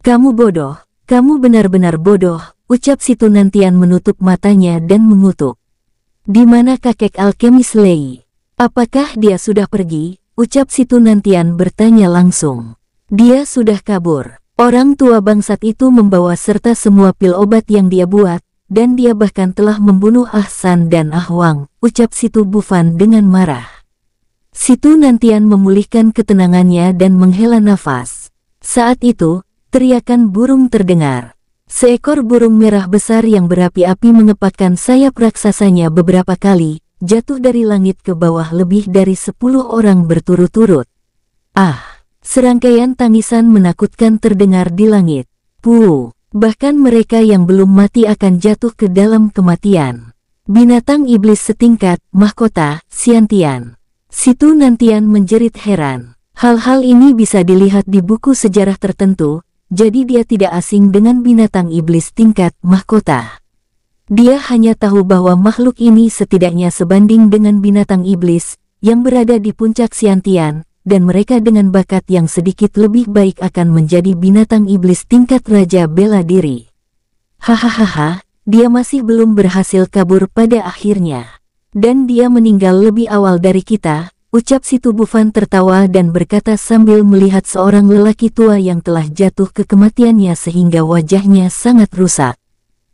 Kamu bodoh, kamu benar-benar bodoh, ucap si Tunantian menutup matanya dan mengutuk. Di mana kakek alkemis Lei? Apakah dia sudah pergi? Ucap si Tunantian bertanya langsung. Dia sudah kabur. Orang tua bangsat itu membawa serta semua pil obat yang dia buat, dan dia bahkan telah membunuh Ahsan dan Ahwang, ucap Situ Bufan dengan marah. Situ Nantian memulihkan ketenangannya dan menghela nafas. Saat itu, Teriakan burung terdengar. Seekor burung merah besar yang berapi-api mengepakkan sayap raksasanya beberapa kali, jatuh dari langit ke bawah lebih dari sepuluh orang berturut-turut. Ah, serangkaian tangisan menakutkan terdengar di langit. Puh, bahkan mereka yang belum mati akan jatuh ke dalam kematian. Binatang iblis setingkat, mahkota, siantian. Situ Nantian menjerit heran. Hal-hal ini bisa dilihat di buku sejarah tertentu, jadi dia tidak asing dengan binatang iblis tingkat mahkota. Dia hanya tahu bahwa makhluk ini setidaknya sebanding dengan binatang iblis yang berada di puncak Siantian, dan mereka dengan bakat yang sedikit lebih baik akan menjadi binatang iblis tingkat Raja Bela Diri. Hahaha, dia masih belum berhasil kabur pada akhirnya. Dan dia meninggal lebih awal dari kita, Ucap si Tubuvan tertawa dan berkata sambil melihat seorang lelaki tua yang telah jatuh ke kematiannya sehingga wajahnya sangat rusak.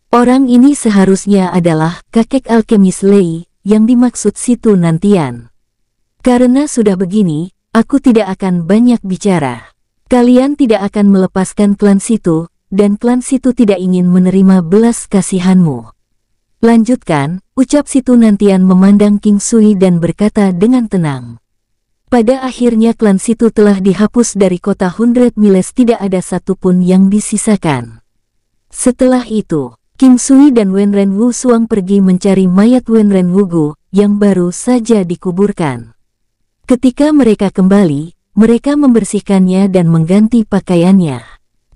Orang ini seharusnya adalah kakek alkemis Lei, yang dimaksud situ nantian. Karena sudah begini, aku tidak akan banyak bicara. Kalian tidak akan melepaskan klan situ, dan klan situ tidak ingin menerima belas kasihanmu. Lanjutkan, ucap Situ Nantian memandang King Sui dan berkata dengan tenang. Pada akhirnya klan Situ telah dihapus dari kota Hundred Miles tidak ada satupun yang disisakan. Setelah itu, King Sui dan Wenren Wu Suang pergi mencari mayat Wenren Wugu yang baru saja dikuburkan. Ketika mereka kembali, mereka membersihkannya dan mengganti pakaiannya.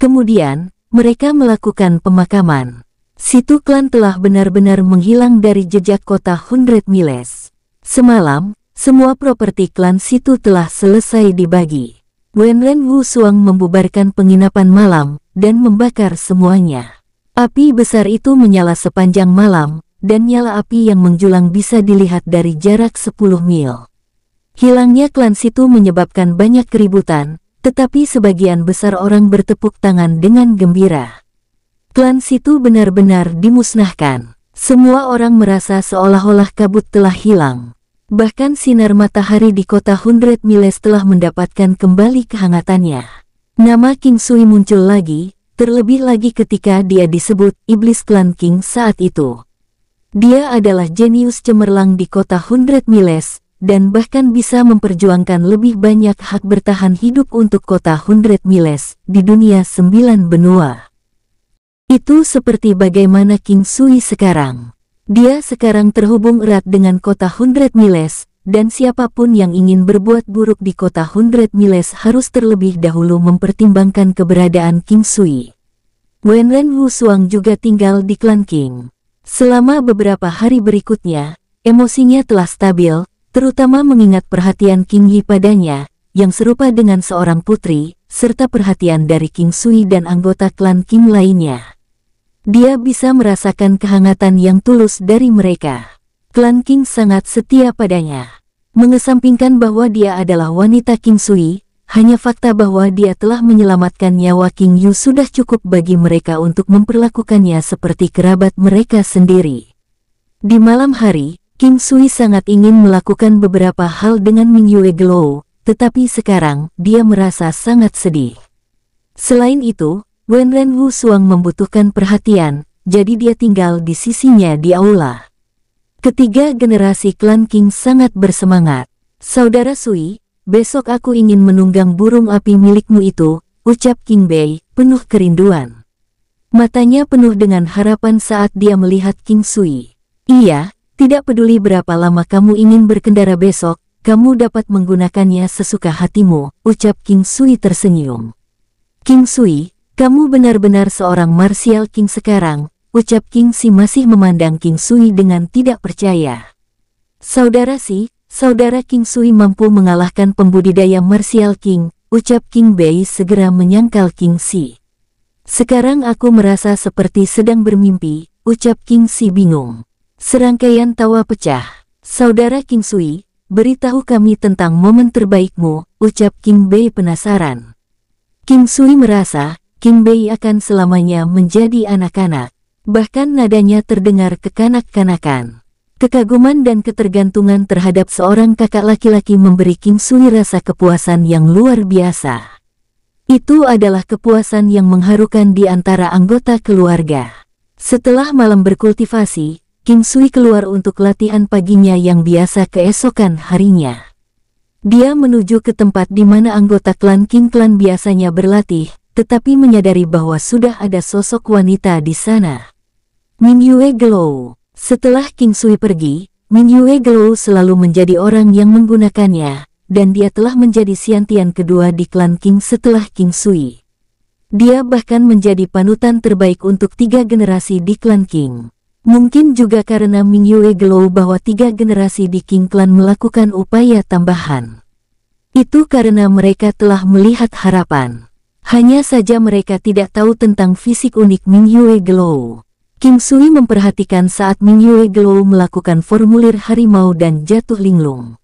Kemudian, mereka melakukan pemakaman. Situ klan telah benar-benar menghilang dari jejak kota Hundred Miles. Semalam, semua properti klan Situ telah selesai dibagi. Wenren Wu Suang membubarkan penginapan malam dan membakar semuanya. Api besar itu menyala sepanjang malam, dan nyala api yang menjulang bisa dilihat dari jarak 10 mil. Hilangnya klan Situ menyebabkan banyak keributan, tetapi sebagian besar orang bertepuk tangan dengan gembira. Klan Situ benar-benar dimusnahkan. Semua orang merasa seolah-olah kabut telah hilang. Bahkan sinar matahari di kota Hundred Miles telah mendapatkan kembali kehangatannya. Nama King Sui muncul lagi, terlebih lagi ketika dia disebut Iblis Klan King saat itu. Dia adalah jenius cemerlang di kota Hundred Miles, dan bahkan bisa memperjuangkan lebih banyak hak bertahan hidup untuk kota Hundred Miles di dunia sembilan benua. Itu seperti bagaimana King Sui sekarang. Dia sekarang terhubung erat dengan kota Hundred Miles, dan siapapun yang ingin berbuat buruk di kota Hundred Miles harus terlebih dahulu mempertimbangkan keberadaan King Sui. Wenren Suang juga tinggal di klan King. Selama beberapa hari berikutnya, emosinya telah stabil, terutama mengingat perhatian King Yi padanya, yang serupa dengan seorang putri, serta perhatian dari King Sui dan anggota klan King lainnya. Dia bisa merasakan kehangatan yang tulus dari mereka. Klan King sangat setia padanya. Mengesampingkan bahwa dia adalah wanita King Sui, hanya fakta bahwa dia telah menyelamatkan nyawa King Yu sudah cukup bagi mereka untuk memperlakukannya seperti kerabat mereka sendiri. Di malam hari, King Sui sangat ingin melakukan beberapa hal dengan Ming Yue Glow, tetapi sekarang dia merasa sangat sedih. Selain itu, Wenren Wu Suang membutuhkan perhatian, jadi dia tinggal di sisinya di aula. Ketiga generasi klan King sangat bersemangat. Saudara Sui, besok aku ingin menunggang burung api milikmu itu, ucap King Bei, penuh kerinduan. Matanya penuh dengan harapan saat dia melihat King Sui. Iya, tidak peduli berapa lama kamu ingin berkendara besok, kamu dapat menggunakannya sesuka hatimu, ucap King Sui tersenyum. King Sui, kamu benar-benar seorang Martial King sekarang, ucap King Si masih memandang King Sui dengan tidak percaya. Saudara Si, saudara King Sui mampu mengalahkan pembudidaya Martial King, ucap King Bei segera menyangkal King Si. Sekarang aku merasa seperti sedang bermimpi, ucap King Si bingung. Serangkaian tawa pecah. Saudara King Sui, beritahu kami tentang momen terbaikmu, ucap King Bei penasaran. King Sui merasa, Kim Bei akan selamanya menjadi anak-anak. Bahkan nadanya terdengar kekanak-kanakan. Kekaguman dan ketergantungan terhadap seorang kakak laki-laki memberi Kim Sui rasa kepuasan yang luar biasa. Itu adalah kepuasan yang mengharukan di antara anggota keluarga. Setelah malam berkultivasi, Kim Sui keluar untuk latihan paginya yang biasa keesokan harinya. Dia menuju ke tempat di mana anggota klan Kim Klan biasanya berlatih, tetapi menyadari bahwa sudah ada sosok wanita di sana. Min Yue Glow Setelah King Sui pergi, Min Yue Glow selalu menjadi orang yang menggunakannya, dan dia telah menjadi siantian kedua di klan King setelah King Sui. Dia bahkan menjadi panutan terbaik untuk tiga generasi di klan King. Mungkin juga karena Min Yue Glow bahwa tiga generasi di King Clan melakukan upaya tambahan. Itu karena mereka telah melihat harapan. Hanya saja mereka tidak tahu tentang fisik unik Ming Yue Glow. Kim Sui memperhatikan saat Ming Yue Glow melakukan formulir harimau dan jatuh linglung.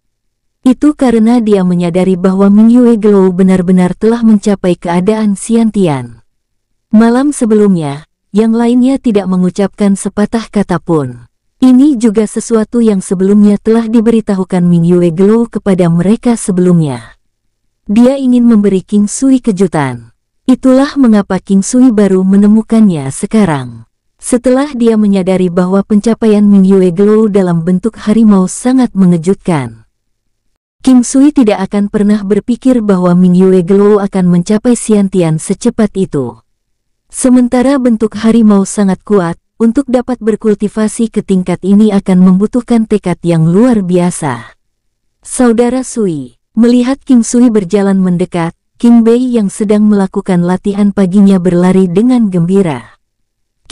Itu karena dia menyadari bahwa Ming Yue Glow benar-benar telah mencapai keadaan siantian. Malam sebelumnya, yang lainnya tidak mengucapkan sepatah kata pun. Ini juga sesuatu yang sebelumnya telah diberitahukan Ming Yue Glow kepada mereka sebelumnya. Dia ingin memberi King Sui kejutan. Itulah mengapa King Sui baru menemukannya sekarang. Setelah dia menyadari bahwa pencapaian Ming Yue Glow dalam bentuk harimau sangat mengejutkan. King Sui tidak akan pernah berpikir bahwa Ming Yue Glow akan mencapai siantian secepat itu. Sementara bentuk harimau sangat kuat, untuk dapat berkultivasi ke tingkat ini akan membutuhkan tekad yang luar biasa. Saudara Sui, melihat King Sui berjalan mendekat, King Bei yang sedang melakukan latihan paginya berlari dengan gembira.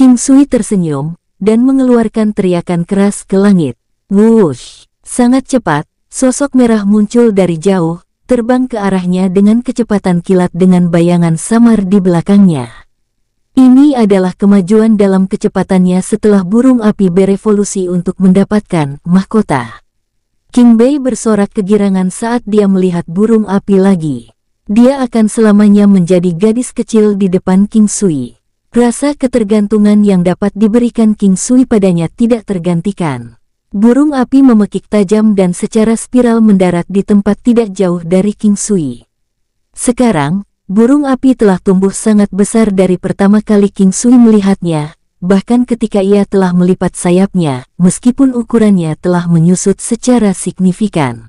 King Sui tersenyum dan mengeluarkan teriakan keras ke langit. Wush! Sangat cepat, sosok merah muncul dari jauh, terbang ke arahnya dengan kecepatan kilat dengan bayangan samar di belakangnya. Ini adalah kemajuan dalam kecepatannya setelah burung api berevolusi untuk mendapatkan mahkota. King Bei bersorak kegirangan saat dia melihat burung api lagi. Dia akan selamanya menjadi gadis kecil di depan King Sui. Rasa ketergantungan yang dapat diberikan King Sui padanya tidak tergantikan. Burung api memekik tajam dan secara spiral mendarat di tempat tidak jauh dari King Sui. Sekarang, burung api telah tumbuh sangat besar dari pertama kali King Sui melihatnya, bahkan ketika ia telah melipat sayapnya, meskipun ukurannya telah menyusut secara signifikan.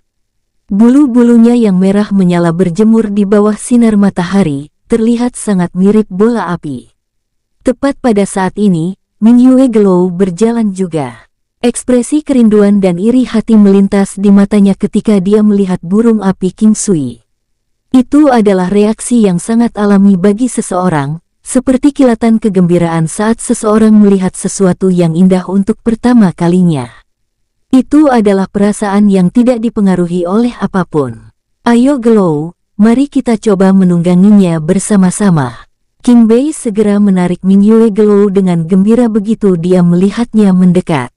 Bulu-bulunya yang merah menyala berjemur di bawah sinar matahari, terlihat sangat mirip bola api. Tepat pada saat ini, Yue Glow berjalan juga. Ekspresi kerinduan dan iri hati melintas di matanya ketika dia melihat burung api King Sui. Itu adalah reaksi yang sangat alami bagi seseorang, seperti kilatan kegembiraan saat seseorang melihat sesuatu yang indah untuk pertama kalinya. Itu adalah perasaan yang tidak dipengaruhi oleh apapun. Ayo Glow, mari kita coba menungganginya bersama-sama. King Bei segera menarik Ming Yue Glow dengan gembira begitu dia melihatnya mendekat.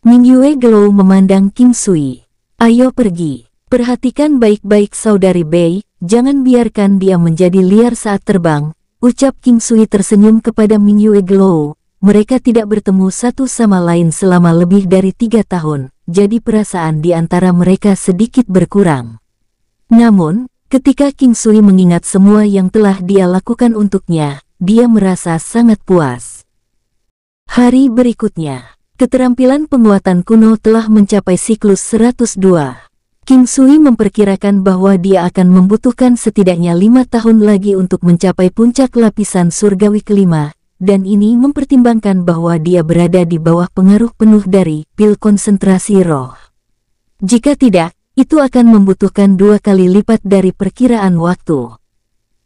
Ming Yue Glow memandang King Sui. Ayo pergi. Perhatikan baik-baik saudari Bei, jangan biarkan dia menjadi liar saat terbang, ucap King Sui tersenyum kepada Ming Yue Glow, mereka tidak bertemu satu sama lain selama lebih dari tiga tahun, jadi perasaan di antara mereka sedikit berkurang. Namun, ketika King Sui mengingat semua yang telah dia lakukan untuknya, dia merasa sangat puas. Hari berikutnya, keterampilan penguatan kuno telah mencapai siklus 102. King Sui memperkirakan bahwa dia akan membutuhkan setidaknya lima tahun lagi untuk mencapai puncak lapisan surgawi kelima, dan ini mempertimbangkan bahwa dia berada di bawah pengaruh penuh dari pil konsentrasi roh. Jika tidak, itu akan membutuhkan dua kali lipat dari perkiraan waktu.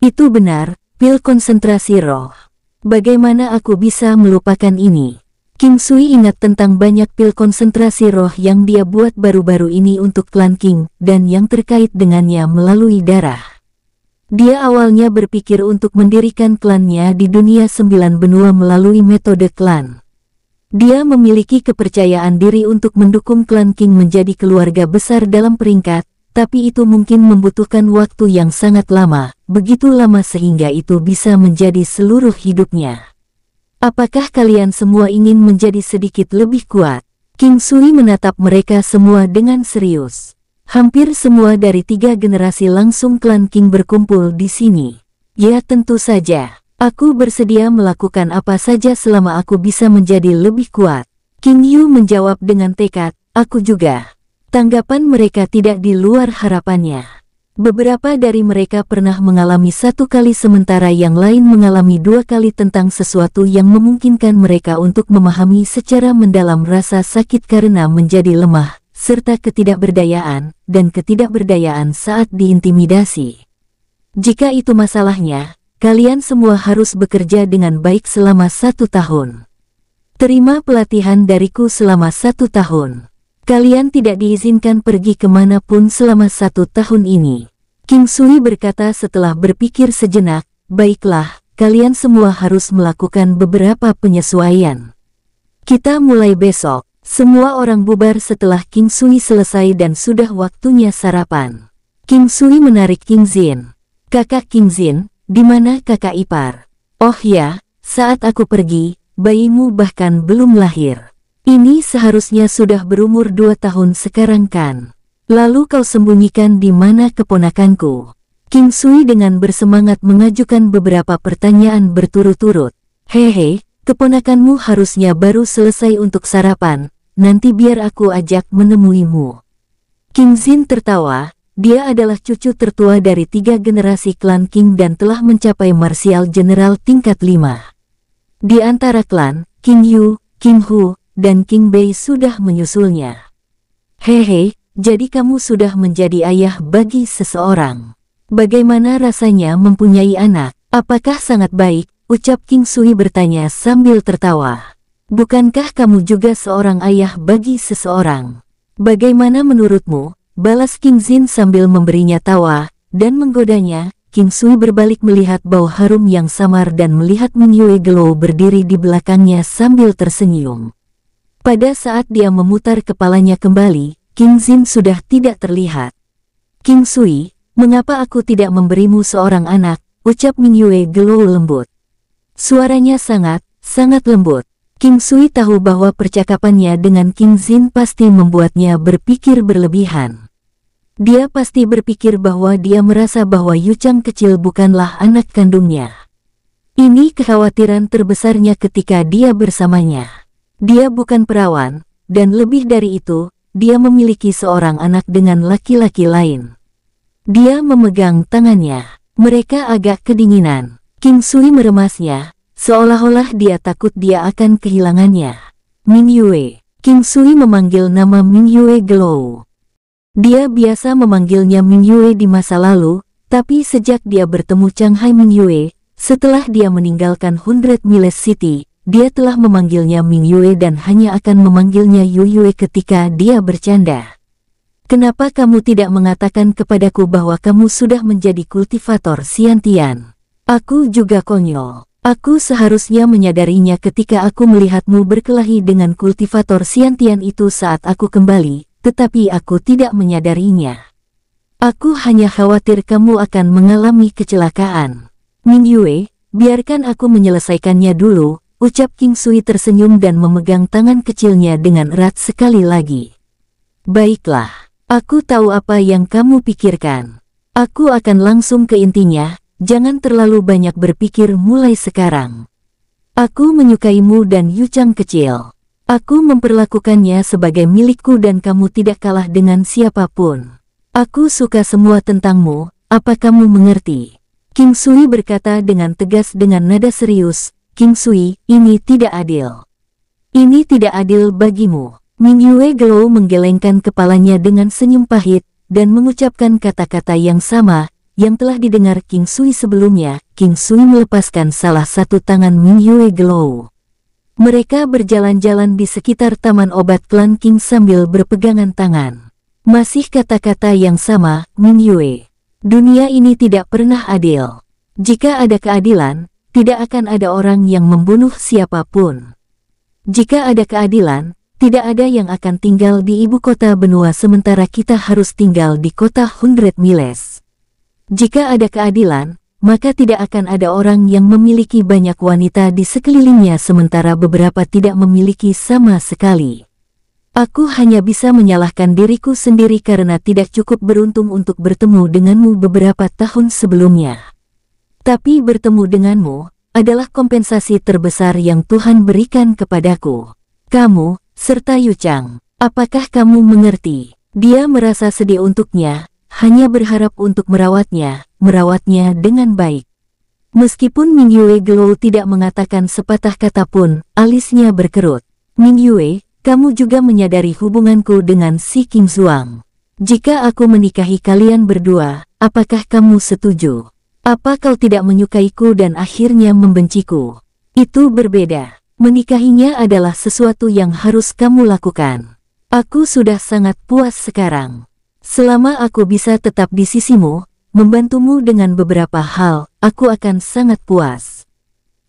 Itu benar, pil konsentrasi roh. Bagaimana aku bisa melupakan ini? Kim Sui ingat tentang banyak pil konsentrasi roh yang dia buat baru-baru ini untuk Klan King dan yang terkait dengannya melalui darah. Dia awalnya berpikir untuk mendirikan klannya di dunia sembilan benua melalui metode klan. Dia memiliki kepercayaan diri untuk mendukung klan King menjadi keluarga besar dalam peringkat, tapi itu mungkin membutuhkan waktu yang sangat lama, begitu lama sehingga itu bisa menjadi seluruh hidupnya. Apakah kalian semua ingin menjadi sedikit lebih kuat? King Sui menatap mereka semua dengan serius. Hampir semua dari tiga generasi langsung klan King berkumpul di sini. Ya tentu saja, aku bersedia melakukan apa saja selama aku bisa menjadi lebih kuat. King Yu menjawab dengan tekad, aku juga. Tanggapan mereka tidak di luar harapannya. Beberapa dari mereka pernah mengalami satu kali sementara yang lain mengalami dua kali tentang sesuatu yang memungkinkan mereka untuk memahami secara mendalam rasa sakit karena menjadi lemah serta ketidakberdayaan dan ketidakberdayaan saat diintimidasi. Jika itu masalahnya, kalian semua harus bekerja dengan baik selama satu tahun. Terima pelatihan dariku selama satu tahun. Kalian tidak diizinkan pergi kemanapun selama satu tahun ini. King Sui berkata setelah berpikir sejenak, baiklah, kalian semua harus melakukan beberapa penyesuaian. Kita mulai besok. Semua orang bubar setelah King Sui selesai dan sudah waktunya sarapan. King Sui menarik King Zin. Kakak King Zin, di mana kakak ipar? Oh ya, saat aku pergi, bayimu bahkan belum lahir. Ini seharusnya sudah berumur dua tahun sekarang kan. Lalu kau sembunyikan di mana keponakanku. King Sui dengan bersemangat mengajukan beberapa pertanyaan berturut-turut. Hehe, keponakanmu harusnya baru selesai untuk sarapan, nanti biar aku ajak menemuimu. King Xin tertawa, dia adalah cucu tertua dari tiga generasi klan King dan telah mencapai Martial general tingkat lima. Di antara klan, King Yu, King Hu, dan King Bei sudah menyusulnya. Hehe, jadi kamu sudah menjadi ayah bagi seseorang. Bagaimana rasanya mempunyai anak? Apakah sangat baik? Ucap King Sui bertanya sambil tertawa. Bukankah kamu juga seorang ayah bagi seseorang? Bagaimana menurutmu? Balas King Zin sambil memberinya tawa, dan menggodanya, King Sui berbalik melihat bau harum yang samar dan melihat Ming Yue Gelo berdiri di belakangnya sambil tersenyum. Pada saat dia memutar kepalanya kembali, King Zin sudah tidak terlihat. King Sui, mengapa aku tidak memberimu seorang anak, ucap Ming Yue Gelo lembut. Suaranya sangat, sangat lembut. King Sui tahu bahwa percakapannya dengan King Zin pasti membuatnya berpikir berlebihan. Dia pasti berpikir bahwa dia merasa bahwa Yu Chang kecil bukanlah anak kandungnya. Ini kekhawatiran terbesarnya ketika dia bersamanya. Dia bukan perawan, dan lebih dari itu, dia memiliki seorang anak dengan laki-laki lain. Dia memegang tangannya. Mereka agak kedinginan. King Sui meremasnya, Seolah-olah dia takut dia akan kehilangannya. Min Yue, King Sui memanggil nama Min Yue Glow. Dia biasa memanggilnya Min Yue di masa lalu, tapi sejak dia bertemu Chang Hai Min Yue, setelah dia meninggalkan Hundred Miles City, dia telah memanggilnya Min Yue dan hanya akan memanggilnya Yu Yue ketika dia bercanda. Kenapa kamu tidak mengatakan kepadaku bahwa kamu sudah menjadi kultivator Tian? Aku juga konyol. Aku seharusnya menyadarinya ketika aku melihatmu berkelahi dengan kultivator siantian itu saat aku kembali, tetapi aku tidak menyadarinya. Aku hanya khawatir kamu akan mengalami kecelakaan. Min Yue, biarkan aku menyelesaikannya dulu, ucap King Sui tersenyum dan memegang tangan kecilnya dengan erat sekali lagi. Baiklah, aku tahu apa yang kamu pikirkan. Aku akan langsung ke intinya, jangan terlalu banyak berpikir mulai sekarang. Aku menyukaimu dan Yuchang kecil. Aku memperlakukannya sebagai milikku dan kamu tidak kalah dengan siapapun. Aku suka semua tentangmu, apa kamu mengerti? King Sui berkata dengan tegas dengan nada serius, King Sui, ini tidak adil. Ini tidak adil bagimu. Ming Yue Glow menggelengkan kepalanya dengan senyum pahit, dan mengucapkan kata-kata yang sama, yang telah didengar King Sui sebelumnya, King Sui melepaskan salah satu tangan Min Yue Glow. Mereka berjalan-jalan di sekitar taman obat klan King sambil berpegangan tangan. Masih kata-kata yang sama, Min Yue. Dunia ini tidak pernah adil. Jika ada keadilan, tidak akan ada orang yang membunuh siapapun. Jika ada keadilan, tidak ada yang akan tinggal di ibu kota benua sementara kita harus tinggal di kota Hundred Miles. Jika ada keadilan, maka tidak akan ada orang yang memiliki banyak wanita di sekelilingnya sementara beberapa tidak memiliki sama sekali. Aku hanya bisa menyalahkan diriku sendiri karena tidak cukup beruntung untuk bertemu denganmu beberapa tahun sebelumnya. Tapi bertemu denganmu adalah kompensasi terbesar yang Tuhan berikan kepadaku. Kamu, serta Yucang, apakah kamu mengerti? Dia merasa sedih untuknya, hanya berharap untuk merawatnya, merawatnya dengan baik. Meskipun Ming Yue Glow tidak mengatakan sepatah kata pun, alisnya berkerut. Ming Yue, kamu juga menyadari hubunganku dengan si Kim Zhuang. Jika aku menikahi kalian berdua, apakah kamu setuju? Apa kau tidak menyukaiku dan akhirnya membenciku? Itu berbeda. Menikahinya adalah sesuatu yang harus kamu lakukan. Aku sudah sangat puas sekarang. Selama aku bisa tetap di sisimu, membantumu dengan beberapa hal, aku akan sangat puas.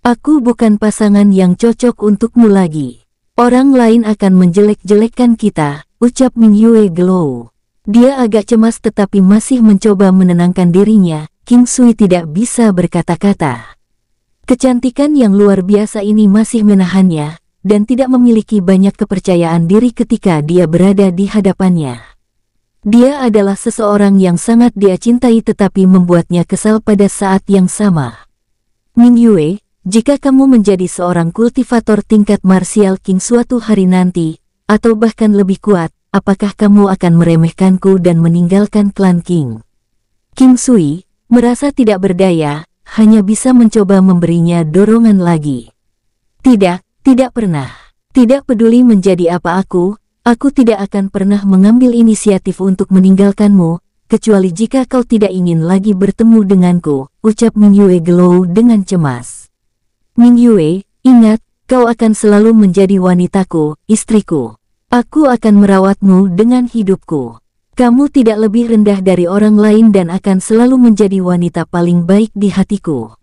Aku bukan pasangan yang cocok untukmu lagi. Orang lain akan menjelek-jelekkan kita, ucap Min Yue Glow. Dia agak cemas tetapi masih mencoba menenangkan dirinya, King Sui tidak bisa berkata-kata. Kecantikan yang luar biasa ini masih menahannya, dan tidak memiliki banyak kepercayaan diri ketika dia berada di hadapannya. Dia adalah seseorang yang sangat dia cintai tetapi membuatnya kesal pada saat yang sama. Ming Yue, jika kamu menjadi seorang kultivator tingkat martial king suatu hari nanti, atau bahkan lebih kuat, apakah kamu akan meremehkanku dan meninggalkan klan King? King Sui, merasa tidak berdaya, hanya bisa mencoba memberinya dorongan lagi. Tidak, tidak pernah. Tidak peduli menjadi apa aku, Aku tidak akan pernah mengambil inisiatif untuk meninggalkanmu, kecuali jika kau tidak ingin lagi bertemu denganku, ucap Ming Yue Glow dengan cemas. Ming Yue, ingat, kau akan selalu menjadi wanitaku, istriku. Aku akan merawatmu dengan hidupku. Kamu tidak lebih rendah dari orang lain dan akan selalu menjadi wanita paling baik di hatiku.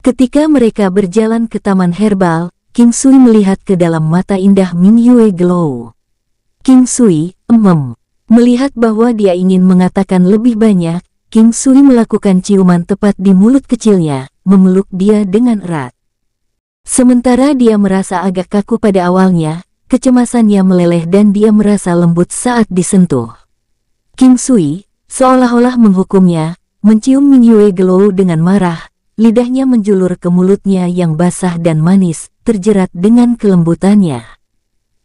Ketika mereka berjalan ke taman herbal, King Sui melihat ke dalam mata indah Ming Yue Glow. King Sui, emem. Melihat bahwa dia ingin mengatakan lebih banyak, King Sui melakukan ciuman tepat di mulut kecilnya, memeluk dia dengan erat. Sementara dia merasa agak kaku pada awalnya, kecemasannya meleleh dan dia merasa lembut saat disentuh. King Sui, seolah-olah menghukumnya, mencium Yue Glow dengan marah, lidahnya menjulur ke mulutnya yang basah dan manis, terjerat dengan kelembutannya.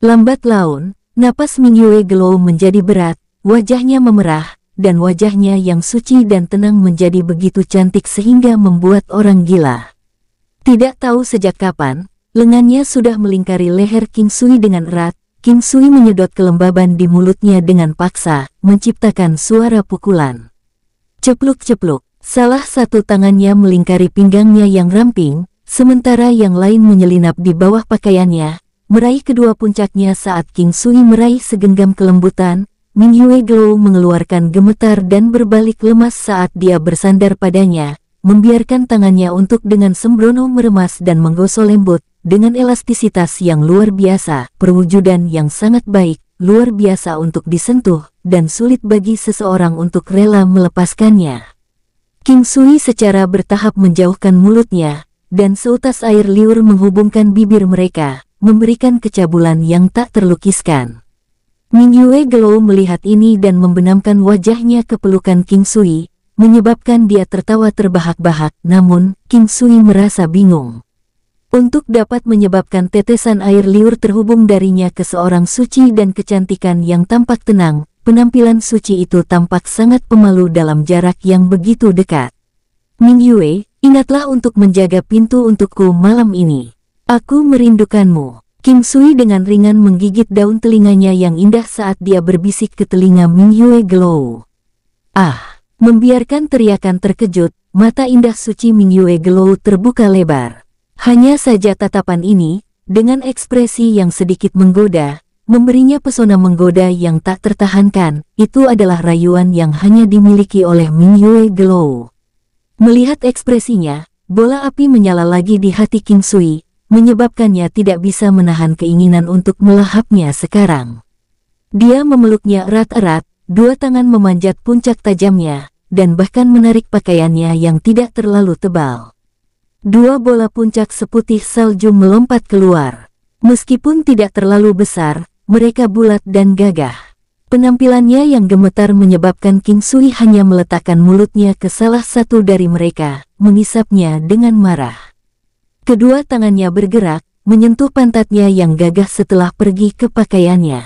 Lambat laun, Napas Ming Yue gelo menjadi berat, wajahnya memerah, dan wajahnya yang suci dan tenang menjadi begitu cantik sehingga membuat orang gila. Tidak tahu sejak kapan, lengannya sudah melingkari leher King Sui dengan erat, King Sui menyedot kelembaban di mulutnya dengan paksa, menciptakan suara pukulan. Cepluk-cepluk, salah satu tangannya melingkari pinggangnya yang ramping, sementara yang lain menyelinap di bawah pakaiannya, meraih kedua puncaknya saat King Sui meraih segenggam kelembutan, Min Yue Glow mengeluarkan gemetar dan berbalik lemas saat dia bersandar padanya, membiarkan tangannya untuk dengan sembrono meremas dan menggosok lembut, dengan elastisitas yang luar biasa, perwujudan yang sangat baik, luar biasa untuk disentuh, dan sulit bagi seseorang untuk rela melepaskannya. King Sui secara bertahap menjauhkan mulutnya, dan seutas air liur menghubungkan bibir mereka, memberikan kecabulan yang tak terlukiskan. Mingyue Glow melihat ini dan membenamkan wajahnya ke pelukan King Sui, menyebabkan dia tertawa terbahak-bahak, namun King Sui merasa bingung. Untuk dapat menyebabkan tetesan air liur terhubung darinya ke seorang suci dan kecantikan yang tampak tenang, penampilan suci itu tampak sangat pemalu dalam jarak yang begitu dekat. Ming Yue, ingatlah untuk menjaga pintu untukku malam ini. Aku merindukanmu. Kim Sui dengan ringan menggigit daun telinganya yang indah saat dia berbisik ke telinga Ming Yue Glow. Ah, membiarkan teriakan terkejut, mata indah suci Ming Yue Glow terbuka lebar. Hanya saja tatapan ini, dengan ekspresi yang sedikit menggoda, memberinya pesona menggoda yang tak tertahankan, itu adalah rayuan yang hanya dimiliki oleh Ming Yue Glow. Melihat ekspresinya, bola api menyala lagi di hati Kim Sui, menyebabkannya tidak bisa menahan keinginan untuk melahapnya sekarang. Dia memeluknya erat-erat, dua tangan memanjat puncak tajamnya, dan bahkan menarik pakaiannya yang tidak terlalu tebal. Dua bola puncak seputih salju melompat keluar. Meskipun tidak terlalu besar, mereka bulat dan gagah. Penampilannya yang gemetar menyebabkan King Sui hanya meletakkan mulutnya ke salah satu dari mereka, mengisapnya dengan marah. Kedua tangannya bergerak, menyentuh pantatnya yang gagah setelah pergi ke pakaiannya.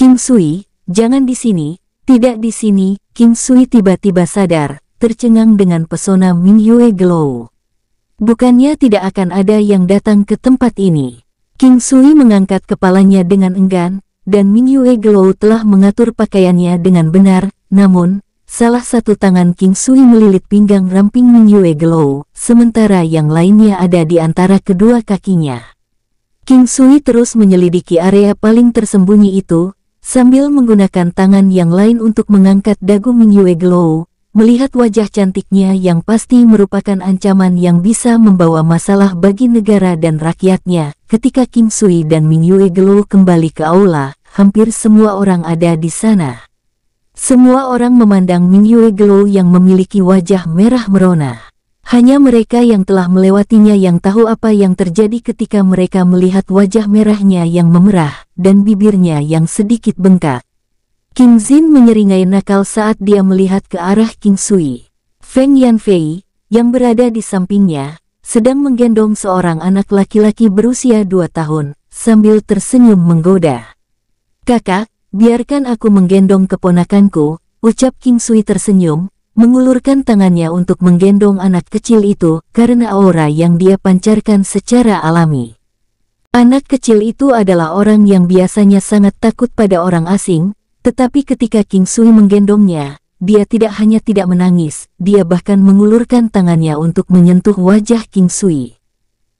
Kim Sui, jangan di sini, tidak di sini, Kim Sui tiba-tiba sadar, tercengang dengan pesona Min Yue Glow. Bukannya tidak akan ada yang datang ke tempat ini. Kim Sui mengangkat kepalanya dengan enggan, dan Min Yue Glow telah mengatur pakaiannya dengan benar, namun, Salah satu tangan King Sui melilit pinggang ramping Min Yue Glow, sementara yang lainnya ada di antara kedua kakinya. King Sui terus menyelidiki area paling tersembunyi itu, sambil menggunakan tangan yang lain untuk mengangkat dagu Min Yue Glow, melihat wajah cantiknya yang pasti merupakan ancaman yang bisa membawa masalah bagi negara dan rakyatnya. Ketika King Sui dan Min Yue Glow kembali ke aula, hampir semua orang ada di sana. Semua orang memandang Mingyue Glow yang memiliki wajah merah merona. Hanya mereka yang telah melewatinya yang tahu apa yang terjadi ketika mereka melihat wajah merahnya yang memerah dan bibirnya yang sedikit bengkak. Kim Jin menyeringai nakal saat dia melihat ke arah King Sui. Feng Yanfei, yang berada di sampingnya, sedang menggendong seorang anak laki-laki berusia dua tahun, sambil tersenyum menggoda. Kakak, Biarkan aku menggendong keponakanku, ucap King Sui tersenyum, mengulurkan tangannya untuk menggendong anak kecil itu karena aura yang dia pancarkan secara alami. Anak kecil itu adalah orang yang biasanya sangat takut pada orang asing, tetapi ketika King Sui menggendongnya, dia tidak hanya tidak menangis, dia bahkan mengulurkan tangannya untuk menyentuh wajah King Sui.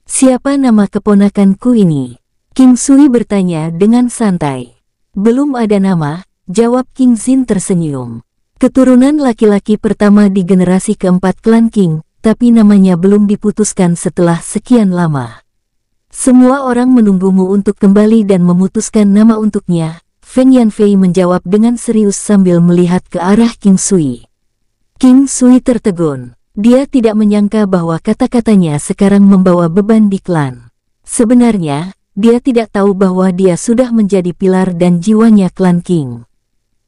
Siapa nama keponakanku ini? King Sui bertanya dengan santai. Belum ada nama, jawab King Xin tersenyum. Keturunan laki-laki pertama di generasi keempat klan King, tapi namanya belum diputuskan setelah sekian lama. Semua orang menunggumu untuk kembali dan memutuskan nama untuknya, Feng Yanfei menjawab dengan serius sambil melihat ke arah King Sui. King Sui tertegun. Dia tidak menyangka bahwa kata-katanya sekarang membawa beban di klan. Sebenarnya, dia tidak tahu bahwa dia sudah menjadi pilar dan jiwanya klan King.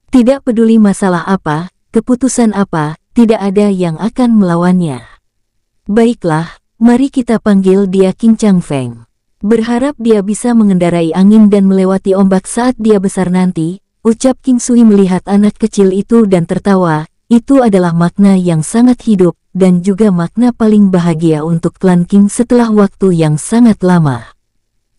Tidak peduli masalah apa, keputusan apa, tidak ada yang akan melawannya. Baiklah, mari kita panggil dia King Chang Feng. Berharap dia bisa mengendarai angin dan melewati ombak saat dia besar nanti, ucap King Sui melihat anak kecil itu dan tertawa, itu adalah makna yang sangat hidup dan juga makna paling bahagia untuk klan King setelah waktu yang sangat lama.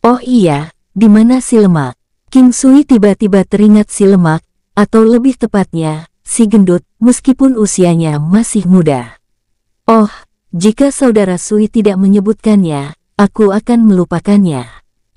Oh iya, di mana si lemak? King Sui tiba-tiba teringat si lemak, atau lebih tepatnya, si gendut, meskipun usianya masih muda. Oh, jika saudara Sui tidak menyebutkannya, aku akan melupakannya.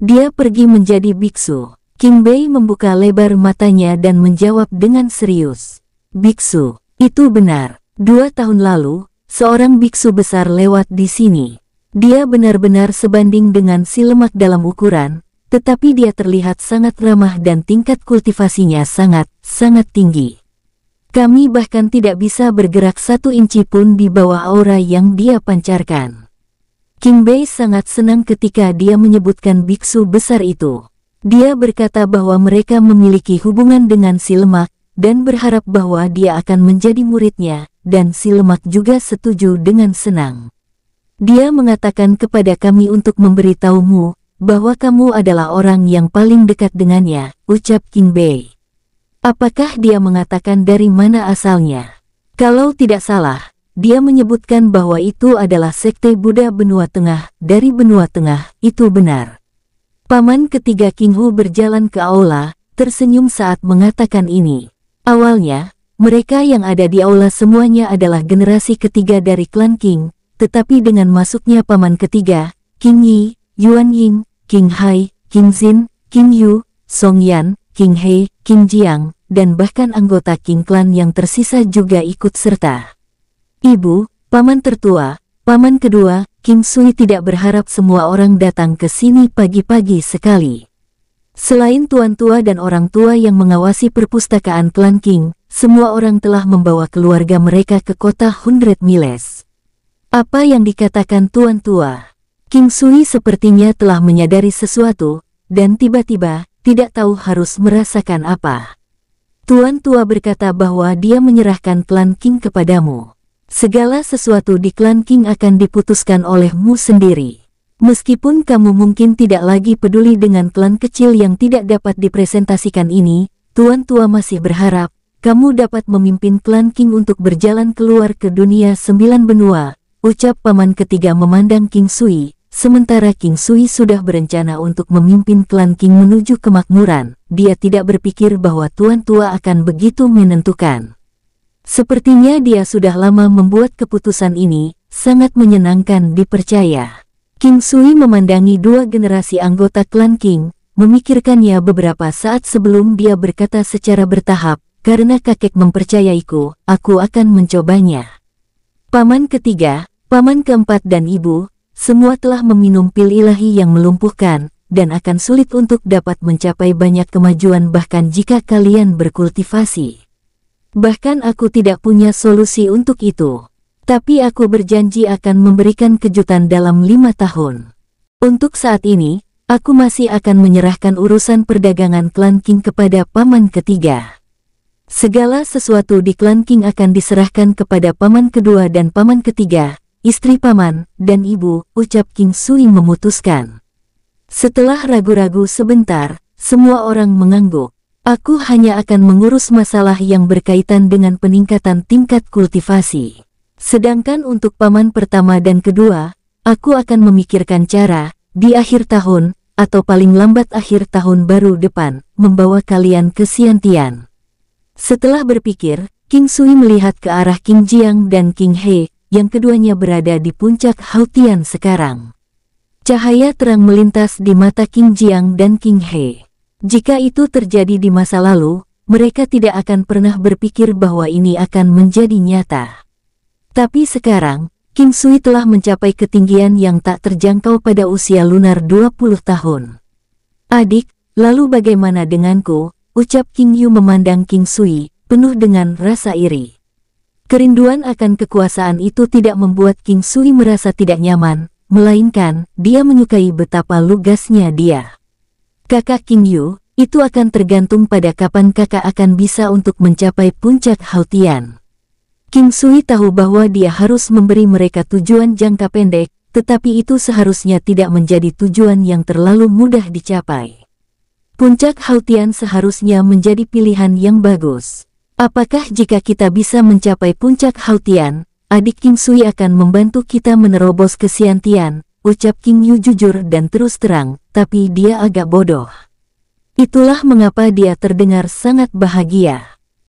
Dia pergi menjadi biksu. King Bei membuka lebar matanya dan menjawab dengan serius. Biksu, itu benar. Dua tahun lalu, seorang biksu besar lewat di sini. Dia benar-benar sebanding dengan si lemak dalam ukuran, tetapi dia terlihat sangat ramah dan tingkat kultivasinya sangat, sangat tinggi. Kami bahkan tidak bisa bergerak satu inci pun di bawah aura yang dia pancarkan. King Bei sangat senang ketika dia menyebutkan biksu besar itu. Dia berkata bahwa mereka memiliki hubungan dengan si lemak, dan berharap bahwa dia akan menjadi muridnya, dan si lemak juga setuju dengan senang. Dia mengatakan kepada kami untuk memberitahumu, bahwa kamu adalah orang yang paling dekat dengannya, ucap King Bei. Apakah dia mengatakan dari mana asalnya? Kalau tidak salah, dia menyebutkan bahwa itu adalah sekte Buddha Benua Tengah, dari Benua Tengah, itu benar. Paman ketiga King Hu berjalan ke aula, tersenyum saat mengatakan ini. Awalnya, mereka yang ada di aula semuanya adalah generasi ketiga dari klan King, tetapi dengan masuknya paman ketiga, King Yi, Yuan Ying, King Hai, King Xin, King Yu, Song Yan, King Hei, King Jiang, dan bahkan anggota King Clan yang tersisa juga ikut serta. Ibu, paman tertua, paman kedua, King Sui tidak berharap semua orang datang ke sini pagi-pagi sekali. Selain tuan tua dan orang tua yang mengawasi perpustakaan Clan King, semua orang telah membawa keluarga mereka ke kota Hundred Miles. Apa yang dikatakan Tuan Tua? King Sui sepertinya telah menyadari sesuatu, dan tiba-tiba, tidak tahu harus merasakan apa. Tuan Tua berkata bahwa dia menyerahkan klan King kepadamu. Segala sesuatu di klan King akan diputuskan olehmu sendiri. Meskipun kamu mungkin tidak lagi peduli dengan klan kecil yang tidak dapat dipresentasikan ini, Tuan Tua masih berharap, kamu dapat memimpin klan King untuk berjalan keluar ke dunia sembilan benua, ucap paman ketiga memandang King Sui, sementara King Sui sudah berencana untuk memimpin klan King menuju kemakmuran, dia tidak berpikir bahwa Tuan Tua akan begitu menentukan. Sepertinya dia sudah lama membuat keputusan ini, sangat menyenangkan dipercaya. King Sui memandangi dua generasi anggota klan King, memikirkannya beberapa saat sebelum dia berkata secara bertahap, karena kakek mempercayaiku, aku akan mencobanya. Paman ketiga, Paman keempat dan ibu, semua telah meminum pil ilahi yang melumpuhkan, dan akan sulit untuk dapat mencapai banyak kemajuan bahkan jika kalian berkultivasi. Bahkan aku tidak punya solusi untuk itu. Tapi aku berjanji akan memberikan kejutan dalam lima tahun. Untuk saat ini, aku masih akan menyerahkan urusan perdagangan Klan King kepada paman ketiga. Segala sesuatu di Klan King akan diserahkan kepada paman kedua dan paman ketiga, istri paman, dan ibu, ucap King Sui memutuskan. Setelah ragu-ragu sebentar, semua orang mengangguk. Aku hanya akan mengurus masalah yang berkaitan dengan peningkatan tingkat kultivasi. Sedangkan untuk paman pertama dan kedua, aku akan memikirkan cara, di akhir tahun, atau paling lambat akhir tahun baru depan, membawa kalian ke Siantian. Setelah berpikir, King Sui melihat ke arah King Jiang dan King He, yang keduanya berada di puncak Hautian sekarang. Cahaya terang melintas di mata King Jiang dan King He. Jika itu terjadi di masa lalu, mereka tidak akan pernah berpikir bahwa ini akan menjadi nyata. Tapi sekarang, King Sui telah mencapai ketinggian yang tak terjangkau pada usia lunar 20 tahun. Adik, lalu bagaimana denganku? Ucap King Yu memandang King Sui, penuh dengan rasa iri. Kerinduan akan kekuasaan itu tidak membuat King Sui merasa tidak nyaman, melainkan dia menyukai betapa lugasnya dia. Kakak King Yu, itu akan tergantung pada kapan kakak akan bisa untuk mencapai puncak Hautian. King Sui tahu bahwa dia harus memberi mereka tujuan jangka pendek, tetapi itu seharusnya tidak menjadi tujuan yang terlalu mudah dicapai. Puncak Hautian seharusnya menjadi pilihan yang bagus. Apakah jika kita bisa mencapai puncak Hautian, adik King Sui akan membantu kita menerobos ke Siantian, Ucap King Yu jujur dan terus terang, tapi dia agak bodoh. Itulah mengapa dia terdengar sangat bahagia.